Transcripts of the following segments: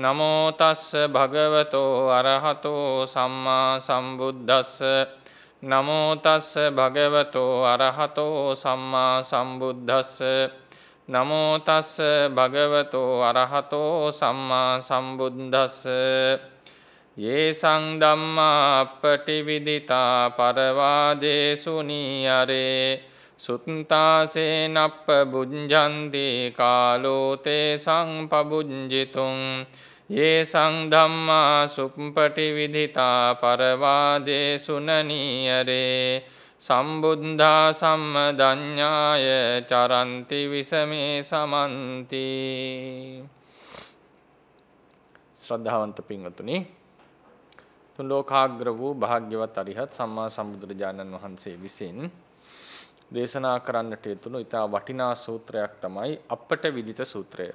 නමෝතස්ස භගවතෝ අරහතෝ සම්මා සම්බුද්ධස්ස නමෝතස්ස භගවතෝ අරහතෝ සම්මා සම්බුද්ධස්ස නමෝතස්ස භගවතෝ අරහතෝ සම්මා සම්බුද්ධස්ස ඒසං ධම්මා අපටිවිදිතා පරවාදේසුනී අරේ සුත්තාසේනප්ප බුද්ජන්දී කාලෝතේ සංපබුද්ජිතුන් ඒ සංධම්මා සුම්පටි විදිතා පරවාදේ සුනනීයරේ සම්බුද්ධා සම්මදඥාය චරන්ති විසමේ සමන්ති ශ්‍රද්ධාවන්ත පින්වතුනි තුන් ලෝකාග්‍ර වූ භාග්‍යවත් අරිහත් සම්මා සම්බුදුරජාණන් වහන්සේ විසින් දේශනා කරන්නට යෙදුණු ඉතා වටිනා සූත්‍රයක් තමයි අපට විදිත සූත්‍රය.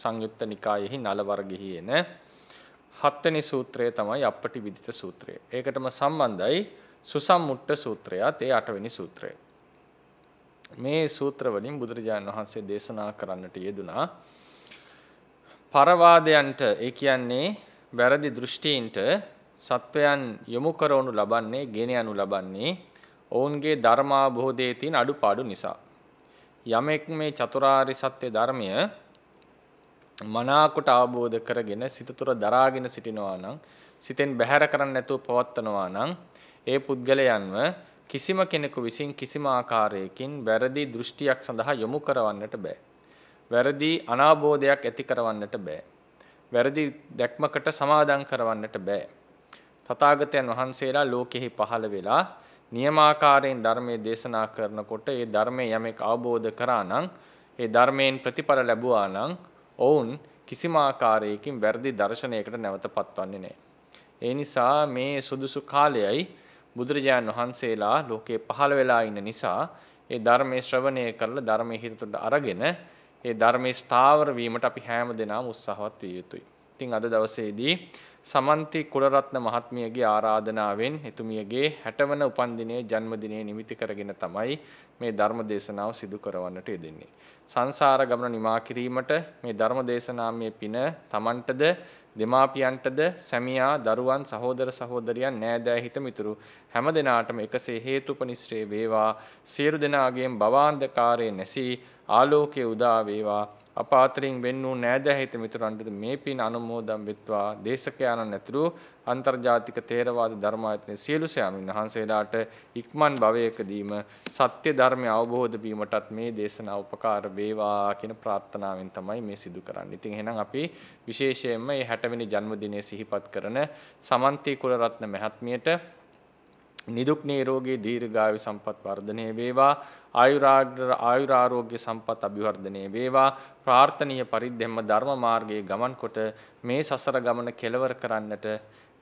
සංයුත්ත නිකායෙහි නල වර්ගෙහි එන හත්වෙනි සූත්‍රය තමයි අපට විදිත සූත්‍රය. ඒකටම සම්බන්ධයි සුසම්මුට්ට සූත්‍රයත් ඒ අටවෙනි සූත්‍රය. මේ සූත්‍ර වලින් බුදුරජාණන් වහන්සේ දේශනා කරන්නට යෙදුනා පරවාදයන්ට ඒ කියන්නේ වැරදි දෘෂ්ටීන්ට සත්වයන් යොමු කරවනු ලබන්නේ ගෙන යනු ලබන්නේ ඔවුන්ගේ ධර්මාබෝධයේ තියෙන අඩුපාඩු නිසා. යමෙක් මේ චතුරාර්ය සත්‍ය ධර්මය මනාකොට අවබෝධ කරගෙන සිත තුර දරාගෙන සිටිනවා නම් සිතෙන් බැහැර කරන්න නැතුව පවත්නවා නම් ඒ පුද්ගලයන්ව කිසිම කෙනෙකු විසින් කිසිම ආකාරයකින් වැරදි දෘෂ්ටියක් සඳහා යොමු කරවන්නට බෑ. වැරදි අනාබෝධයක් ඇති කරවන්නට බෑ. වැරදි දැක්මකට සමාදම් කරවන්නට බෑ. තථාගතයන් වහන්සේලා ලෝකෙහි පහළ වෙලා නියමාකාරයෙන් ධර්මයේ දේශනා කරනකොට ඒ ධර්මයේ යමෙක් අවබෝධ කරා නම් ඒ ධර්මයෙන් ප්‍රතිඵල ලැබුවා නම් ඔවුන් කිසිම ආකාරයකින් වැරදි දර්ශනයකට නැවත පත්වන්නේ නැහැ. ඒ නිසා මේ සුදුසු කාලයයි බුදුරජාණන් වහන්සේලා ලෝකේ පහළ වෙලා ඉන්න නිසා ඒ ධර්මයේ ශ්‍රවණය කරලා ධර්මයේ හිතට අරගෙන ඒ ධර්මයේ ස්ථාවර වීමට අපි හැම දිනම උත්සාහවත් විය යුතුයි. ඉතින් අද දවසේදී සමන්ති කුලරත්න මහත්මියගේ ආරාධනාවෙන් එතුමියගේ 60 වන උපන්දිනයේ ජන්මදිනය නිමිති කරගෙන තමයි මේ ධර්ම දේශනාව සිදු කරවන්නට යෙදෙන්නේ. සංසාර ගමන නිමා කිරීමට මේ ධර්ම දේශනාමය පින Tamanටද දෙමාපියන්ටද සැමියා දරුවන් සහෝදර සහෝදරියන් නෑදෑ හිතමිතුරු හැම දෙනාටම එකසේ හේතුපනිශ්‍රේ වේවා සියලු දෙනාගේම භවාන්ධකාරයේ නැසී ආලෝකයේ උදා වේවා අපාතරින් වෙන් වූ නෑදෑහිත මිතුරන්ට මේ පින් අනුමෝදන් වෙත්වා දේශකයාණන් ඇතුළු අන්තර්ජාතික තේරවාද ධර්මායතනයේ සියලු සෑමින් වහන්සේලාට ඉක්මන් භවයකදීම සත්‍ය ධර්මය අවබෝධ වීමටත් මේ දේශනාව උපකාර වේවා කියන ප්‍රාර්ථනාවෙන් තමයි මේ සිදු කරන්නේ. ඉතින් එහෙනම් අපි විශේෂයෙන්ම මේ 60 වෙනි ජන්මදිනය සිහිපත් කරන සමන්ති කුලරත්න මහත්මියට නිදුක් නිරෝගී දීර්ඝායු සම්පත් වර්ධනය වේවා ආයුරාරෝග්‍ය සම්පත් අභිවර්ධනය වේවා ප්‍රාර්ථනීය පරිද්දෙම්ම ධර්ම මාර්ගයේ ගමන් කොට මේ සසර ගමන කෙලවර කරන්නට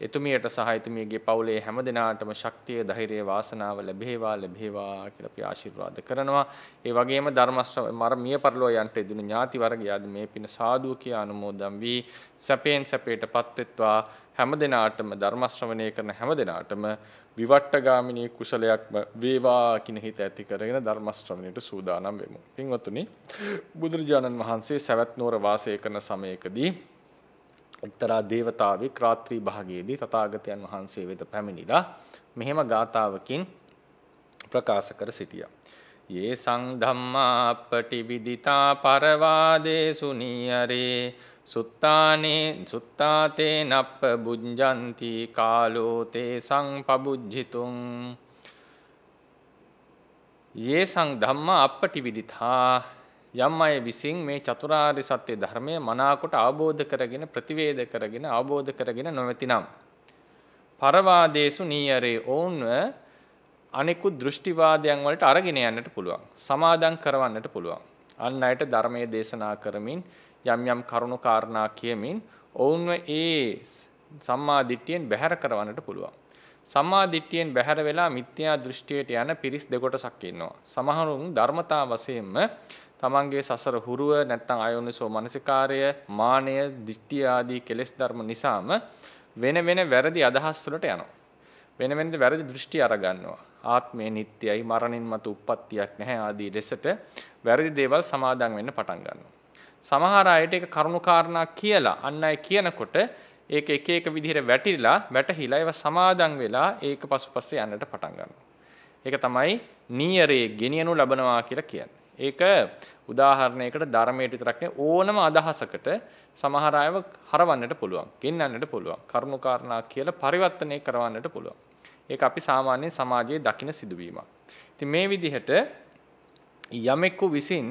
එතුමියට සහ එතුමියගේ පවුලේ හැම දිනාටම ශක්තිය ධෛර්යය වාසනාව ලැබේවා ලැබේවා කියලා අපි ආශිර්වාද කරනවා. ඒ වගේම ධර්මශ්‍රව මර මිය පරලෝ යන්ට ඉදුණු ඥාති වර්ගයාද මේ පින සාදුව කියා අනුමෝදන් වී සැපයෙන් සැපේටපත් වෙත්වා හැම දිනාටම ධර්මශ්‍රවණය කරන හැම දිනාටම විවට්ටගාමිනී කුසලයක්ම වේවා කියන හිත ඇති කරගෙන ධර්ම ශ්‍රවණයට සූදානම් වෙමු. පින්වත්නි බුදුරජාණන් වහන්සේ සවැත් නුවර වාසය කරන සමයකදී එක්තරා දේවතාවෙක් රාත්‍රී භාගයේදී තථාගතයන් වහන්සේ වෙත පැමිණිලා මෙහෙම ගාතාවකින් ප්‍රකාශ කර සිටියා. යේ සං ධම්මා පටිවිදිතා පරවාදේසු නීයරේ සුත්තානේ සුත්තාතේ නප්ප බුද්ධන්ති කාලෝතේ සංපබුද්ධිතුම් යේ සං ධම්ම අපටි විදිතා යම් අය විසින් මේ චතුරාර්ය සත්‍ය ධර්මය මනාකොට අවබෝධ කරගෙන ප්‍රතිවේද කරගෙන අවබෝධ කරගෙන නොවැතිනම් පරවාදේසු නීයරේ ඔවුන්ව අනෙකුත් දෘෂ්ටිවාදයන් වලට අරගෙන යන්නට පුළුවන් සමාදම් කරවන්නට පුළුවන් අන් අයට ධර්මයේ දේශනා කරමින් යම් යම් කරුණු කාරණා කියමින් ඔවුන්ව ඒ සම්මා දිට්ඨියෙන් බැහැර කරවන්නට පුළුවන්. සම්මා දිට්ඨියෙන් බැහැර වෙලා මිත්‍යා දෘෂ්ටියට යන පිරිස් දෙකොටසක් ඉන්නවා. සමහරුන් ධර්මතා වශයෙන්ම තමන්ගේ සසර හුරුව නැත්නම් අයෝනිසෝ මනසිකාරය, මානය, දිට්ඨිය ආදී කෙලෙස් ධර්ම නිසාම වෙන වෙන වැරදි අදහස් වලට යනවා. වෙන වෙනද වැරදි දෘෂ්ටි අරගන්නවා. ආත්මය නිට්ටයයි මරණින් මතු උප්පත්තියක් නැහැ ආදී ලෙසට වැරදි දේවල් සමාදන් වෙන්න පටන් ගන්නවා. සමහර අයට ඒක කරුණුකාරණා කියලා අන්න අය කියනකොට ඒක එක එක විදිහට වැටිලා වැටහිලා ඒව සමාදන් වෙලා ඒක පසුපස්සේ යන්නට පටන් ගන්නවා. ඒක තමයි නීයරේ ගෙනියනු ලබනවා කියලා කියන්නේ. ඒක උදාහරණයකට ධර්මයට විතරක් ඕනම අදහසකට සමහර අයව හරවන්නට පුළුවන්. ගෙන්නන්නට පුළුවන්. කරුණුකාරණා කියලා පරිවර්තනය කරවන්නට පුළුවන්. ඒක අපි සාමාන්‍යයෙන් සමාජයේ දකින සිදුවීමක්. ඉතින් මේ විදිහට යමෙකු විසින්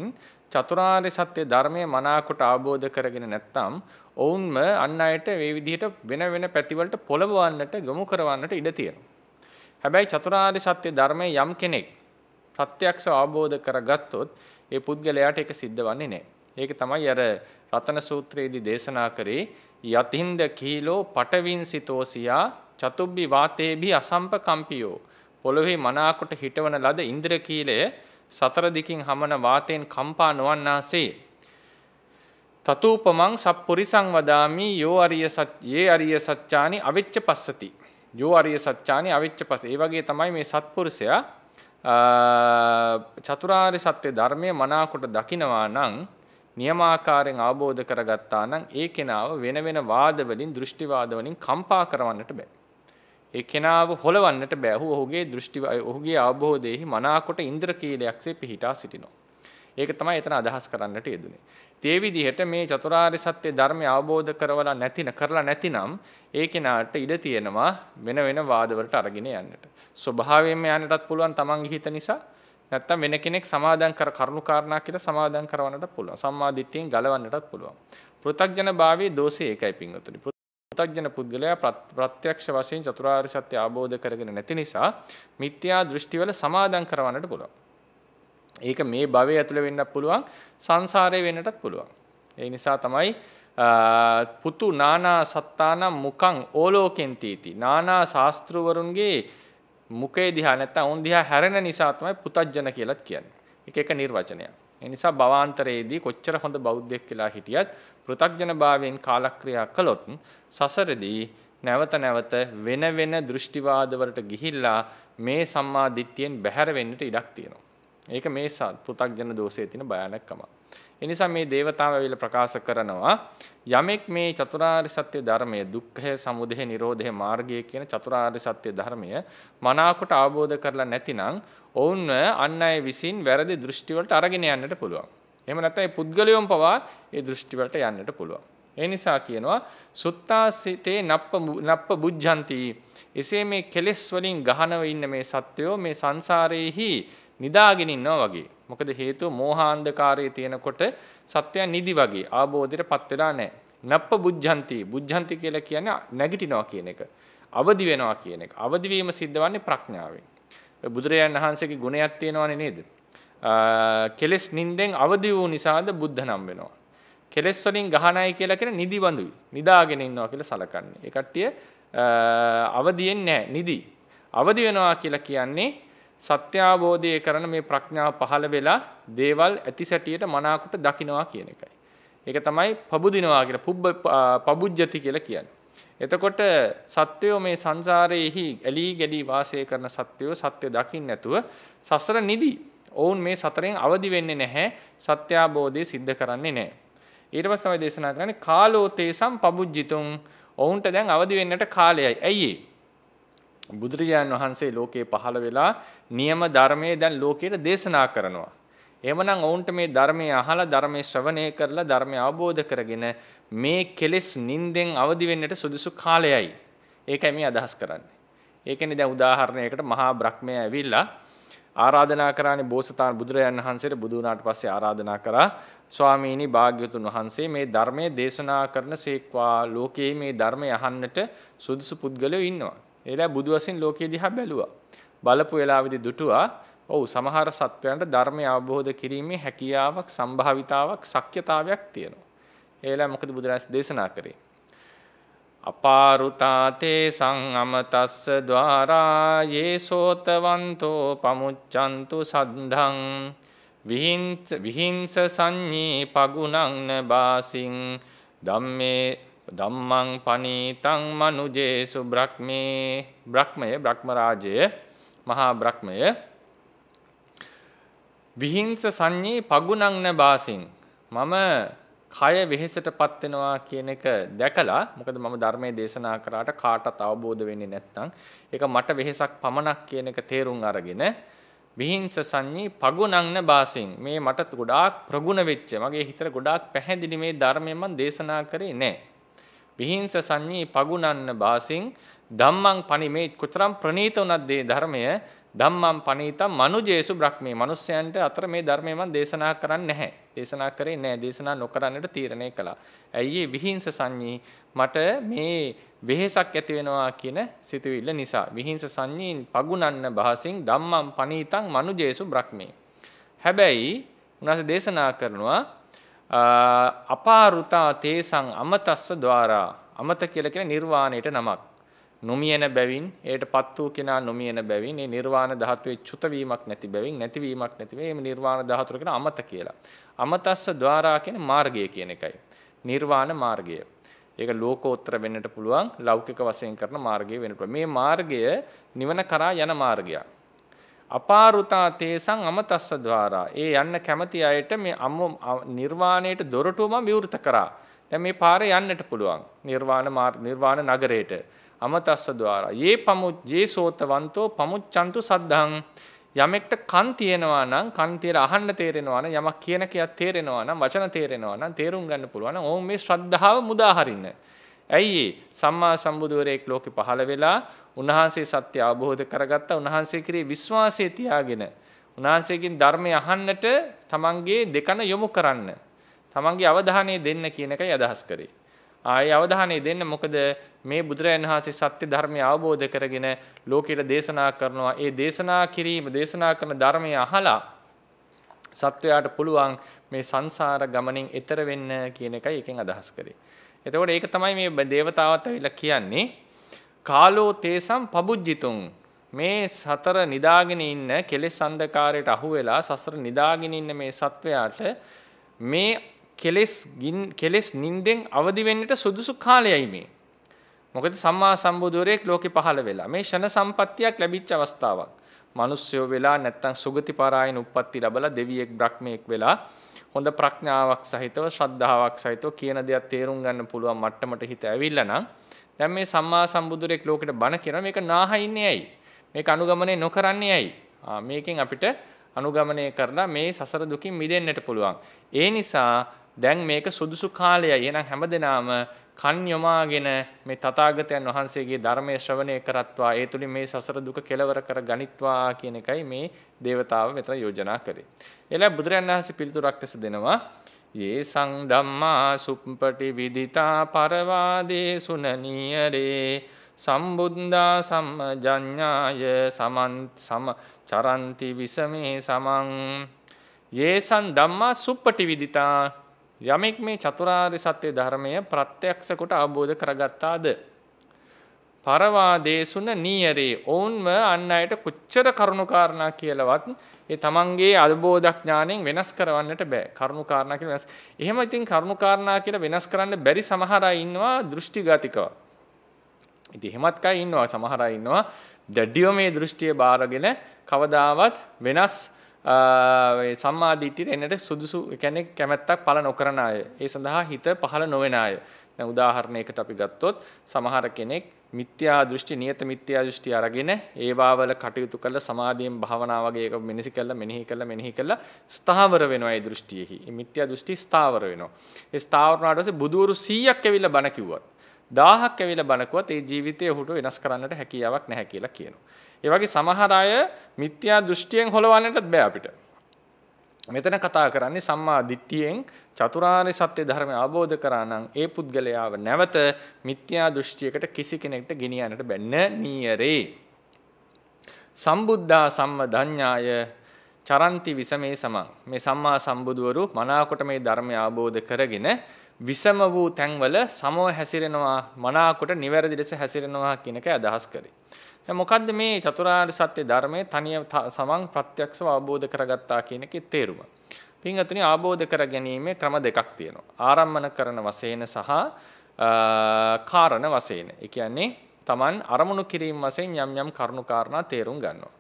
චතුරාර්ය සත්‍ය ධර්මය මනාකොට අවබෝධ කරගෙන නැත්නම් ඔවුන්ම අන් අයට මේ විදිහට වෙන වෙන පැතිවලට පොළඹවන්නට ගොමු කරවන්නට ඉඩ තියෙනවා. හැබැයි චතුරාර්ය සත්‍ය ධර්මයේ යම් කෙනෙක් ප්‍රත්‍යක්ෂව අවබෝධ කරගත්තොත් ඒ පුද්ගලයාට ඒක සිද්ධ වෙන්නේ නැහැ. ඒක තමයි අර රතන සූත්‍රයේදී දේශනා කරේ යතින්ද කීලෝ පටවින්සිතෝසියා චතුබ්බි වාතේබි අසම්ප කම්පියෝ පොළොවේ මනාකොට හිටවන ලද ඉන්ද්‍ර කීලය සතර දිකින් හමන වාතයෙන් කම්පා නොවන්නාසේ තතූපමං සප්පුරිසං වදාමි යෝ අරිය සත්‍යේ අරිය සත්‍යානි අවිච්ච පස්සති යෝ අරිය සත්‍යානි අවිච්ච පස්ස ඒ වගේ තමයි මේ සත්පුරුෂයා චතුරාර්ය සත්‍ය ධර්මය මනාකොට දකිනවා නම් නියමාකාරයෙන් අවබෝධ කරගත්තා නම් ඒ කෙනාව වෙන වෙන වාද වලින් දෘෂ්ටි වාද වලින් කම්පා කරවන්නට බෑ ඒ කෙනාව හොලවන්නට බෑහු ඔහුගේ දෘෂ්ටි ඔහුගේ අවබෝධයෙහි මනාකොට ඉන්ද්‍රකීලයක්සේ පිහිටා සිටිනවා. ඒක තමයි එතන අදහස් කරන්නට යෙදුනේ. ඒ විදිහට මේ චතුරාර්ය සත්‍ය ධර්මය අවබෝධ කරවලා නැතින කරලා නැතිනම් ඒ කෙනාට ඉඩ තියෙනවා වෙන වෙන වාදවලට අරගෙන යන්නට. ස්වභාවයෙන්ම යන්නටත් පුළුවන් තමන්ගේ හිත නිසා නැත්තම් වෙන කෙනෙක් සමාදන් කර කරුණු කාරණා කියලා සමාදන් කරවන්නට පුළුවන්. සම්මා දිට්ඨියෙන් ගලවන්නටත් පුළුවන්. පෘථග්ජන භාවයේ දෝෂය ඒකයි පිංගතුනි. පෘථග්ජන පුද්ගලයා ප්‍රත්‍යක්ෂ වශයෙන් චතුරාර්ය සත්‍ය අවබෝධ කරගෙන නැති නිසා මිත්‍යා දෘෂ්ටිවල සමාදම් කරවන්නට පුළුවන්. ඒක මේ භවයේ ඇතුළේ වෙන්නත් පුළුවන් සංසාරේ වෙන්නටත් පුළුවන්. ඒ නිසා තමයි පුතු නානා සත්තානම් මුඛං ඕලෝකෙන් තීති. නානා ශාස්ත්‍රවරුන්ගේ මුඛේ දිහා නැත්තම් උන් දිහා හැරෙන නිසා තමයි පුතජන කියලාත් කියන්නේ. ඒක එක නිර්වචනයක්. ඒ නිසා භවාන්තරයේදී කොච්චර හොඳ බෞද්ධයෙක් කියලා හිටියත් පෘථග්ජනභාවයෙන් කාලක්‍රියා කළොත් සසරදී නැවත නැවත වෙන වෙන දෘෂ්ටිවාදවලට ගිහිල්ලා මේ සම්මා දිට්ඨියෙන් බැහැර වෙන්නට ඉඩක් තියෙනවා. ඒක මේ පෘථග්ජන දෝෂයේ තියෙන භයානකකමක්. එනිසා මේ දේවතාව ඇවිල්ලා ප්‍රකාශ කරනවා යමෙක් මේ චතුරාර්ය සත්‍ය ධර්මය දුක්ඛය, සමුදය, නිරෝධය මාර්ගය කියන චතුරාර්ය සත්‍ය ධර්මය මනාකොට අවබෝධ කරලා නැතිනම් ඔවුන්ව අන් අය විසින් වැරදි දෘෂ්ටි වලට අරගෙන යන්නට පුළුවන්. එහෙම නැත්නම් ඒ පුද්ගලයන් පවා ඒ දෘෂ්ටි වලට යන්නට පුළුවන්. ඒ නිසා කියනවා සුත්තාසිතේ නප්ප නප්ප බුද්ධන්ති එසේ මේ කෙලෙස් වලින් ගහනව ඉන්න මේ සත්වයෝ මේ සංසාරයේහි නිදාගෙන ඉන්නවා වගේ මොකද හේතුව මෝහාන්ධකාරයේ තියෙනකොට සත්‍යය නිදි වගේ ආબોධයට පත් වෙලා නැහැ. නප්ප බුද්ධන්ති බුද්ධන්ති කියලා කියන්නේ නැගිටිනවා කියන එක. අවදි වෙනවා කියන එක. අවදි වීම සිද්ධ වන්නේ ප්‍රඥාවෙන්. බුදුරජාණන් වහන්සේගේ ගුණයක් තියෙනවනේ නේද? කෙලස් නින්දෙන් අවදි වූ නිසාද බුද්ධ නම් වෙනවා. කෙලස් වලින් ගහනයි කියලා කියන නිදිබඳුයි. නිදාගෙන ඉන්නවා කියලා සලකන්නේ. ඒ කට්ටිය අවදියෙන් නැහැ නිදි. අවදි වෙනවා කියලා කියන්නේ සත්‍යාවබෝධය කරන මේ ප්‍රඥාව පහළ වෙලා දේවල් ඇති සැටියට මනාකොට දකිනවා කියන එකයි. ඒක තමයි පබුදිනවා කියලා පුබ්බ පබුජ්ජති කියලා කියන්නේ. එතකොට සත්වයෝ මේ සංසාරයේහි ඇලී ගැලී වාසය කරන සත්වයෝ සත්‍ය දකින්න නැතුව සසර නිදි. ඔවුන් මේ සතරෙන් අවදි වෙන්නේ නැහැ. සත්‍යාවබෝධය සිද්ධ කරන්නේ නැහැ. ඊට පස්සේ තමයි දේශනා කරන්නේ කාලෝතේසම් පබුජ්ජිතුම් ඔවුන්ට දැන් අවදි වෙන්නට කාලයයි. ඇයි ඒ? බුදුරජාණන් වහන්සේ ලෝකේ පහළ වෙලා නියම ධර්මයේ දැන් ලෝකයට දේශනා කරනවා. එහෙමනම් ඔවුන්ට මේ ධර්මයේ අහලා ධර්මයේ ශ්‍රවණය කරලා ධර්මය අවබෝධ කරගෙන මේ කෙලෙස් නිින්දෙන් අවදි වෙන්නට සුදුසු කාලයයි. ඒකයි මේ අදහස් කරන්නේ. ඒ කියන්නේ දැන් උදාහරණයකට මහා බ්‍රහ්මයා ඇවිල්ලා ආරාධනා කරානේ බෝසතාණන් බුදුරජාණන් වහන්සේට බුදු වුණාට පස්සේ ආරාධනා කරා ස්වාමීනි භාග්‍යවතුන් වහන්සේ මේ ධර්මයේ දේශනා කරන සේක්වා ලෝකයේ මේ ධර්මය අහන්නට සුදුසු පුද්ගලයෝ ඉන්නවා. ඒලා බුදු වසින් ලෝකයේ දිහා බැලුවා. බලපු වෙලාවේදී දුටුවා ඔව් සමහර සත්වයන්ට ධර්මය අවබෝධ කිරීමේ හැකියාවක් සම්භාවිතාවක් ශක්්‍යතාවයක් තියෙනවා. ඒලා මොකද බුදුරජාණන් දේශනා කරේ? අපාරුතාතේ සංඅමතස්ස ద్వාරා යේසෝතවන්තෝ පමුච්ඡන්තු සද්ධං විහිංස විහිංස සංඤී පගුණං බාසින් ධම්මේ ධම්මං පනීතං මනුජේසු බ්‍රහ්මේ බ්‍රහ්මය බ්‍රහ්මරාජය මහා බ්‍රහ්මය විහිංස සංඤේ පගුණං නබාසින් මම කය වෙහෙසටපත් වෙනවා කියන එක දැකලා මොකද මම ධර්මයේ දේශනා කරාට කාටවත් අවබෝධ වෙන්නේ නැත්නම් ඒක මට වෙහෙසක් පමණක් කියන එක තේරුම් අරගෙන විහිංස සංඤී පගුණංන බාසින් මේ මට ගොඩාක් ප්‍රගුණ වෙච්ච මගේ හිතට ගොඩාක් පැහැදිලි මේ ධර්මය මම දේශනා කරේ නැහැ විහිංස සංඤී පගුණන්න බාසින් ධම්මං පණිමේ කොතරම් ප්‍රණීත උනත් දේ ධර්මය ධම්මං පණීතම් මනුජේසු බ්‍රහ්මේ මිනිස්යන්ට අතර මේ ධර්මය මම දේශනා කරන්නේ නැහැ. දේශනා කරේ නැහැ. දේශනා නොකරන්නට තීරණය කළා. ඇයි විහිංස සංඤී මට මේ වෙහෙසක් ඇති වෙනවා කියන සිතුවිල්ල නිසා. විහිංස සංඤීන් පගුණන්න භාසින් ධම්මං පණීතං මනුජේසු බ්‍රහ්මේ. හැබැයි උනාස දේශනා කරනවා අපාරුතා තේසං අමතස්ස ద్వාරා අමත කියලා කියන්නේ නිර්වාණයට නමක්. නොමියන බැවින් ඒට පත් වූ කෙනා නොමියන බැවින් මේ නිර්වාණ ධාතුවේ චුත වීමක් නැති බැවින් නැතිවීමක් නැති වේ මේ නිර්වාණ ධාතුව කියන අමත කියලා. අමතස්ස ద్వාරා කියන්නේ මාර්ගය කියන එකයි. නිර්වාණ මාර්ගය. ඒක ලෝකෝත්තර වෙන්නට පුළුවන් ලෞකික වශයෙන් කරන මාර්ගය වෙන්න පුළුවන්. මේ මාර්ගය නිවන කරා යන මාර්ගයක්. අපාරුතා තේසං අමතස්ස ద్వාරා. ඒ යන්න කැමති අයට මේ අම නිර්වාණයට දොරටුවම විවෘත කරා. දැන් මේ පාරේ යන්නට පුළුවන්. නිර්වාණ නිර්වාණ නගරයට. අමතස්ස ద్వාරා. යේ පමුච් ජේ සෝතවන්තෝ පමුච්ඡන්තු සද්ධං. යමෙක්ට කන් තියෙනවා නම් කන් තියර අහන්න තේරෙනවා නම් යමක් කියන කියක් තේරෙනවා නම් වචන තේරෙනවා නම් තේරුම් ගන්න පුළුවන් නම් ඕම් මේ ශ්‍රද්ධාව මුදා හරින්න. ඇයි සම්මා සම්බුදුවරයෙක් ලෝකෙ පහළ වෙලා උන්වහන්සේ සත්‍ය අවබෝධ කරගත්තා. උන්වහන්සේ කිරේ විශ්වාසය තියාගෙන උන්වහන්සේගෙන් ධර්මය අහන්නට තමන්ගේ දෙකන යොමු කරන්න. තමන්ගේ අවධානය දෙන්න කියන එකයි අදහස් කරේ. ආයේ අවධානය දෙන්න මොකද මේ බුදුරජාණන් වහන්සේ සත්‍ය ධර්මය අවබෝධ කරගෙන ලෝකයට දේශනා කරනවා. ඒ දේශනා කිරීම දේශනා කරන ධර්මය අහලා සත්වයාට පුළුවන් මේ සංසාර ගමනින් එතර වෙන්න කියන එකයි එකෙන් අදහස් කරේ. එතකොට ඒක තමයි මේ දේවතාවත් ඇවිල්ලා කියන්නේ කාලෝ තේසම් පබුජ්ජිතුන් මේ සතර නිදාගෙන ඉන්න කෙලෙස් අන්ධකාරයට අහු වෙලා සසර නිදාගෙන ඉන්න මේ සත්වයාට මේ කෙලෙස් කෙලෙස් නිින්දෙන් අවදි වෙන්නට සුදුසු කාලයයි මේ. මොකද සම්මා සම්බුදුරෙක් ලෝකෙ පහළ වෙලා මේ ෂණ සම්පත්තියක් ලැබිච්ච අවස්ථාවක්. මිනිස්සයෝ වෙලා නැත්තම් සුගති පරායන උප්පත්ති ලැබලා දෙවියෙක් බ්‍රහ්මයෙක් වෙලා හොඳ ප්‍රඥාවක් සහිතව ශ්‍රද්ධාවක් සහිතව කියන දේක් තේරුම් ගන්න පුළුවන් මට්ටමට හිත ඇවිල්ලා නම් දැන් මේ සම්මා සම්බුදුරෙක් ලෝකෙට බණ කියන මේක නාහින්නේ ඇයි? මේක අනුගමනය නොකරන්නේ ඇයි? මේකෙන් අපිට අනුගමනය කරලා මේ සසර දුකින් මිදෙන්නට පුළුවන්. ඒ නිසා දැන් මේක සුදුසු කාලයයි. එහෙනම් හැමදෙනාම කන් යොමාගෙන මේ තථාගතයන් වහන්සේගේ ධර්මයේ ශ්‍රවණය කරත්වා ඒ තුලින් මේ සසර දුක කෙලවර කර ගනිත්වා කියන එකයි මේ దేవතාව මෙතන යෝජනා කරේ. එලා බුදුරයන් වහන්සේ පිළිතුරක් ලෙස දෙනවා ඒ සංධම්මා සුප්පටි විදිතා පරවාදේ සුනනියරේ සම්බුද්ධා සම්මජඤ්ඤාය සමන් සම චරන්ති විසමේ සමං යේසං ධම්මා සුප්පටි විදිතා යමෙක් මේ චතුරාර්ය සත්‍ය ධර්මය ප්‍රත්‍යක්ෂ කොට අවබෝධ කරගත්තාද පරවාදේසුන නීයරේ ඔවුන්ම අන් අයට කොච්චර කරුණුකාරණා කියලාවත් ඒ තමන්ගේ අවබෝධඥාණයෙන් වෙනස් කරවන්නට බෑ කරුණුකාරණා කියලා වෙනස්. එහෙම ඉතින් කරුණුකාරණා කියලා වෙනස් කරන්න බැරි සමහර අය ඉන්නවා දෘෂ්ටිගතිකව. ඉතින් එහෙමත් කයි ඉන්නවා සමහර අය ඉන්නවා දැඩිව මේ දෘෂ්ටිය බාරගෙන කවදාවත් වෙනස් සම්මාධිට්ටියට එනට සුදුසු කැනෙ කැමැත්තක් පල නොකරන අය. ඒ සඳහා හිත පහළ නොවෙන අය. උදාහරණයකට අපි ගත්තොත් සමහර කෙනෙක් මිත්‍යා දෘෂ්ටි නියත මිත්‍යා දෘෂ්ටි අරගෙන ඒවාවල කටයුතු කරලා සමාධියෙන් භාවනා වගේ එක මෙනෙහි කළා මෙනෙහි කළා මෙනෙහි කළා ස්ථාවර වෙනවා ඒ දෘෂ්ටියෙහි. මේ මිත්‍යා දෘෂ්ටි ස්ථාවර වෙනවා. ඒ ස්ථාවර වුණාට පස්සේ බුදూరు 100ක් ඇවිල්ලා බණ කිව්වත් 1000ක් ඇවිල්ලා බණ කිව්වත් ඒ ජීවිතය ඔහුට වෙනස් කරන්නට හැකියාවක් නැහැ කියලා කියනවා. ඒ වගේ සමහර අය මිත්‍යා දෘෂ්ටියෙන් හොලවන්නටත් බෑ අපිට. මෙතන කතා කරන්නේ සම්මා දිට්ඨියෙන් චතුරාර්ය සත්‍ය ධර්මය අවබෝධ කරා නම් ඒ පුද්ගලයාව නැවත මිත්‍යා දෘෂ්ටියකට කිසි කෙනෙක්ට ගෙනියන්නට බැන්න නියරේ. සම්බුද්ධා සම්මදඤ්ඤාය චරන්ති විසමේ සමං මේ සම්මා සම්බුදවරු මනාකොට මේ ධර්මය අවබෝධ කරගෙන විසම වූ තැන්වල සමව හැසිරෙනවා මනාකොට නිවැරදි ලෙස හැසිරෙනවා කියනක අදහස් කරේ. මොකද්ද මේ චතුරාර්ය සත්‍ය ධර්මයේ තනිය සමන් ප්‍රත්‍යක්ෂව අවබෝධ කරගත්තා කියන එකේ තේරුම. පින්වත්නි අවබෝධ කර ගැනීමේ ක්‍රම දෙකක් තියෙනවා. ආරම්මන කරන වශයෙන් සහ කාරණ වශයෙන්. ඒ කියන්නේ Taman අරමුණු කිරීම වශයෙන් යම් යම් කරුණු කාරණා තේරුම් ගන්නවා.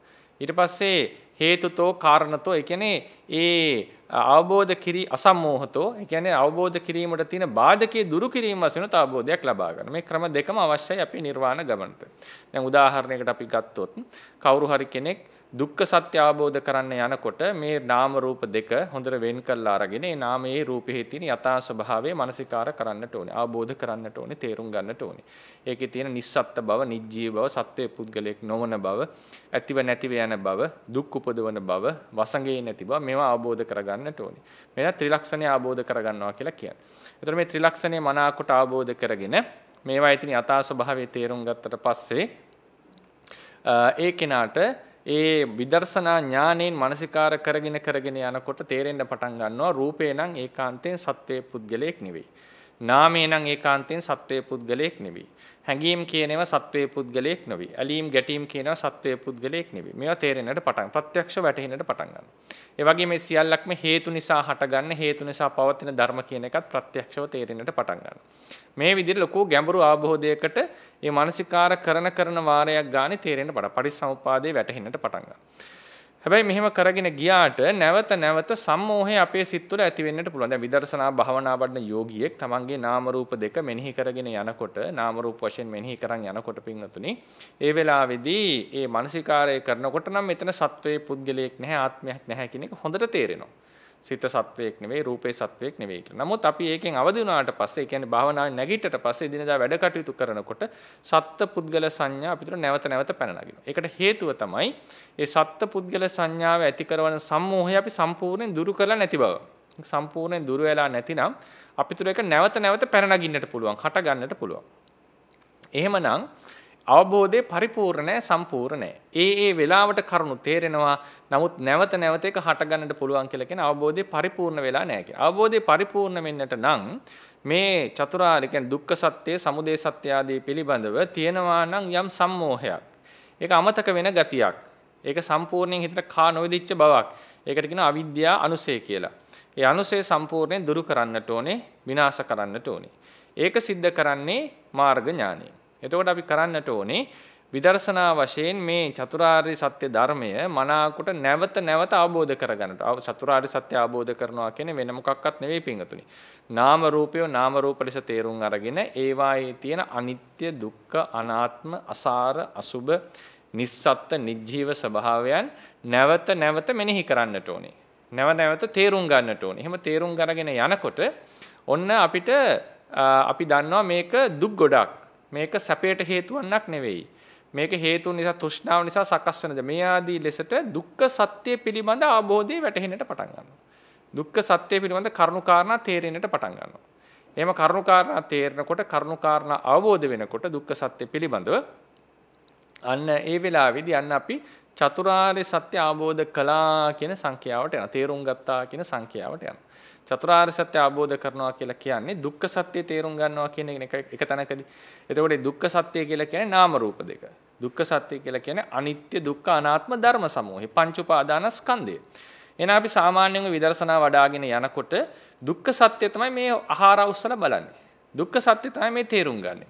ඊට පස්සේ හේතුතෝ කාරණතෝ ඒ කියන්නේ ඒ අවබෝධ කිරි අසම්මෝහතෝ ඒ කියන්නේ අවබෝධ කිරීමට තියෙන බාධකයේ දුරු කිරීම වශයෙන් අවබෝධයක් ලබා ගන්න. මේ ක්‍රම දෙකම අවශ්‍යයි අපේ නිර්වාණ ගමනට. දැන් උදාහරණයකට අපි ගත්තොත් කවුරු හරි කෙනෙක් දුක්ඛ සත්‍ය අවබෝධ කරන්න යනකොට මේ නාම රූප දෙක හොඳට වෙන් කරලා අරගෙන ඒ නාමයේ රූපෙහි තියෙන යථා ස්වභාවය මානසිකාර කරන්නට ඕනේ අවබෝධ කරන්නට ඕනේ තේරුම් ගන්නට ඕනේ. ඒකේ තියෙන නිස්සත්ත්ව බව, නිජ්ජීව බව, සත්වයේ පුද්ගලයක් නොවන බව, ඇතිව නැතිව යන බව, දුක් උපදවන බව, වසඟේ නැති බව මේවා අවබෝධ කරගන්නට ඕනේ. මේවා ත්‍රිලක්ෂණය අවබෝධ කරගන්නවා කියලා කියන්නේ. එතකොට මේ ත්‍රිලක්ෂණය මනාකොට අවබෝධ කරගෙන මේවා ඇතින යථා ස්වභාවය තේරුම් ගත්තට පස්සේ ඒ කෙනාට ඒ විදර්ශනා ඥානයෙන් මානසිකාර කරගෙන කරගෙන යනකොට තේරෙන්න පටන් ගන්නවා රූපේ නම් ඒකාන්තයෙන් සත්වයේ පුද්ගලයෙක් නෙවෙයි. නාමේ නම් ඒකාන්තයෙන් සත්වයේ පුද්ගලයෙක් නෙවෙයි. හැඟීම් කියනව සත්වයේ පුද්ගලයෙක් නෙවෙයි. ඇලීම් ගැටීම් කියනව සත්වයේ පුද්ගලයෙක් නෙවෙයි. මේවා තේරෙන්නට පටන් ප්‍රත්‍යක්ෂ වැටහෙන්නට පටන් ගන්නවා. ඒ වගේ මේ සියල්ලක්ම හේතු නිසා හටගන්න හේතු නිසා පවතින ධර්ම කියන එකත් ප්‍රත්‍යක්ෂව තේරෙන්නට පටන් ගන්නවා. මේ විදිහට ලොකු ගැඹුරු අවබෝධයකට මේ මානසිකාර කරන කරන වාරයක් ගානේ තේරෙන්න පටන්. පරිසම්පාදේ වැටහෙන්නට පටන් ගන්නවා. හැබැයි මෙහෙම කරගෙන ගියාට නැවත නැවත සම්මෝහය අපේ සිත් තුළ ඇති වෙන්නට පුළුවන්. දැන් විදර්ශනා භාවනා වඩන යෝගියෙක් තමන්ගේ නාම රූප දෙක මෙනෙහි කරගෙන යනකොට නාම රූප වශයෙන් මෙනෙහි කරන් යනකොට පින්වතුනි, ඒ වෙලාවේදී ඒ මානසිකාරය කරනකොට නම් මෙතන සත්වයේ පුද්ගලයෙක් නැහැ, ආත්මයක් නැහැ කියන එක හොඳට තේරෙනවා. සිත සත්වයක් නෙවෙයි රූපේ සත්වයක් නෙවෙයි කියලා. නමුත් අපි ඒකෙන් අවදි වුණාට පස්සේ ඒ කියන්නේ භාවනාවේ නැගිටට පස්සේ දිනදා වැඩ කටයුතු කරනකොට සත්ත්ව පුද්ගල සංඥා අපිට නැවත නැවත පැන නගිනවා. ඒකට හේතුව තමයි ඒ සත්ත්ව පුද්ගල සංඥාව ඇති කරන සම්මෝහය අපි සම්පූර්ණයෙන් දුරු කරලා නැති බව. සම්පූර්ණයෙන් දුර වෙලා නැතිනම් අපිට ඒක නැවත නැවත පැන නගින්නට පුළුවන්, හට ගන්නට පුළුවන්. එහෙමනම් අවබෝධය පරිපූර්ණය සම්පූර්ණය. ඒ ඒ වෙලාවට කරුණු තේරෙනවා නමුත් නැවත නැවතක හටගන්නට පුළුවන් කියලකෙන අවබෝධය පරිපූර්ණ වෙලා නෑක. අවබෝධය පරිපූර්ණ වෙන්නට නං මේ චතුරාරිකැන් දුක්ක සත්‍යය සමුදේ සත්‍යයාදී පිළිබඳව තියෙනවා නම් යම් සම්මෝහයක්. ඒක අමතක වෙන ගතියක්. ඒක සම්පූර්ණයෙන් හිතට කා නොවිදිච්ච බවක්. ඒකට කියන අවිද්‍යා අනුසය කියලා. ඒ අනුසේ සම්පූර්ණයෙන් දුරු කරන්නට ඕනේ විනාශ කරන්නට ඕනේ. ඒක සිද්ධ කරන්නේ මාර්ග ඥානය. එතකොට අපි කරන්නට ඕනේ විදර්ශනා වශයෙන් මේ චතුරාර්ය සත්‍ය ධර්මය මනාකොට නැවත නැවත අවබෝධ කරගන්නට. චතුරාර්ය සත්‍ය අවබෝධ කරනවා කියන්නේ වෙන මොකක්වත් නෙවෙයි පිංගතුනි. නාම රූපය නාම රූප ලෙස තේරුම් අරගෙන ඒවායේ තියෙන අනිත්‍ය, දුක්ඛ, අනාත්ම, අසාර, අසුබ, නිස්සත්ත්‍ය, නිජීව ස්වභාවයන් නැවත නැවත මෙනෙහි කරන්නට ඕනේ. නැව නැවත තේරුම් ගන්නට ඕනේ. එහෙම තේරුම් ගරගෙන යනකොට ඔන්න අපිට අපි දන්නවා මේක දුක් ගොඩක්. මේක සැපයට හේතුවන්නක් නෙවෙයි. මේක හේතුව නිසා තෘෂ්ණාව නිසා සකස් වෙනද මේ ආදී ලෙසට දුක්ඛ සත්‍ය පිළිබඳ අවබෝධය වැටහෙන්නට පටන් ගන්නවා. දුක්ඛ සත්‍ය පිළිබඳ කරුණුකාරණා තේරෙන්නට පටන් ගන්නවා. එහෙම කරුණුකාරණා තේරෙනකොට කරුණුකාරණා අවබෝධ වෙනකොට දුක්ඛ සත්‍ය පිළිබඳව අන්න ඒ වෙලාවේදී අන්න අපි චතුරාර්ය සත්‍ය අවබෝධ කළා කියන සංඛ්‍යාවට යනවා. තේරුම් ගත්තා කියන සංඛ්‍යාවට යනවා. චතුරාර්ය සත්‍ය අවබෝධ කරනවා කියලා කියන්නේ දුක්ඛ සත්‍ය තේරුම් ගන්නවා කියන එක එක තැනකදී. එතකොට දුක්ඛ සත්‍ය කියලා කියන්නේ නාම රූප දෙක. දුක්ඛ සත්‍ය කියලා කියන්නේ අනිත්‍ය දුක්ඛ අනාත්ම ධර්ම සමූහේ පංච උපාදානස්කන්ධය. එහෙනම් අපි සාමාන්‍යයෙන් විදර්ශනා වඩාගෙන යනකොට දුක්ඛ සත්‍ය තමයි මේ ආහාර අවසන බලන්නේ. දුක්ඛ සත්‍ය තමයි මේ තේරුම් ගන්න.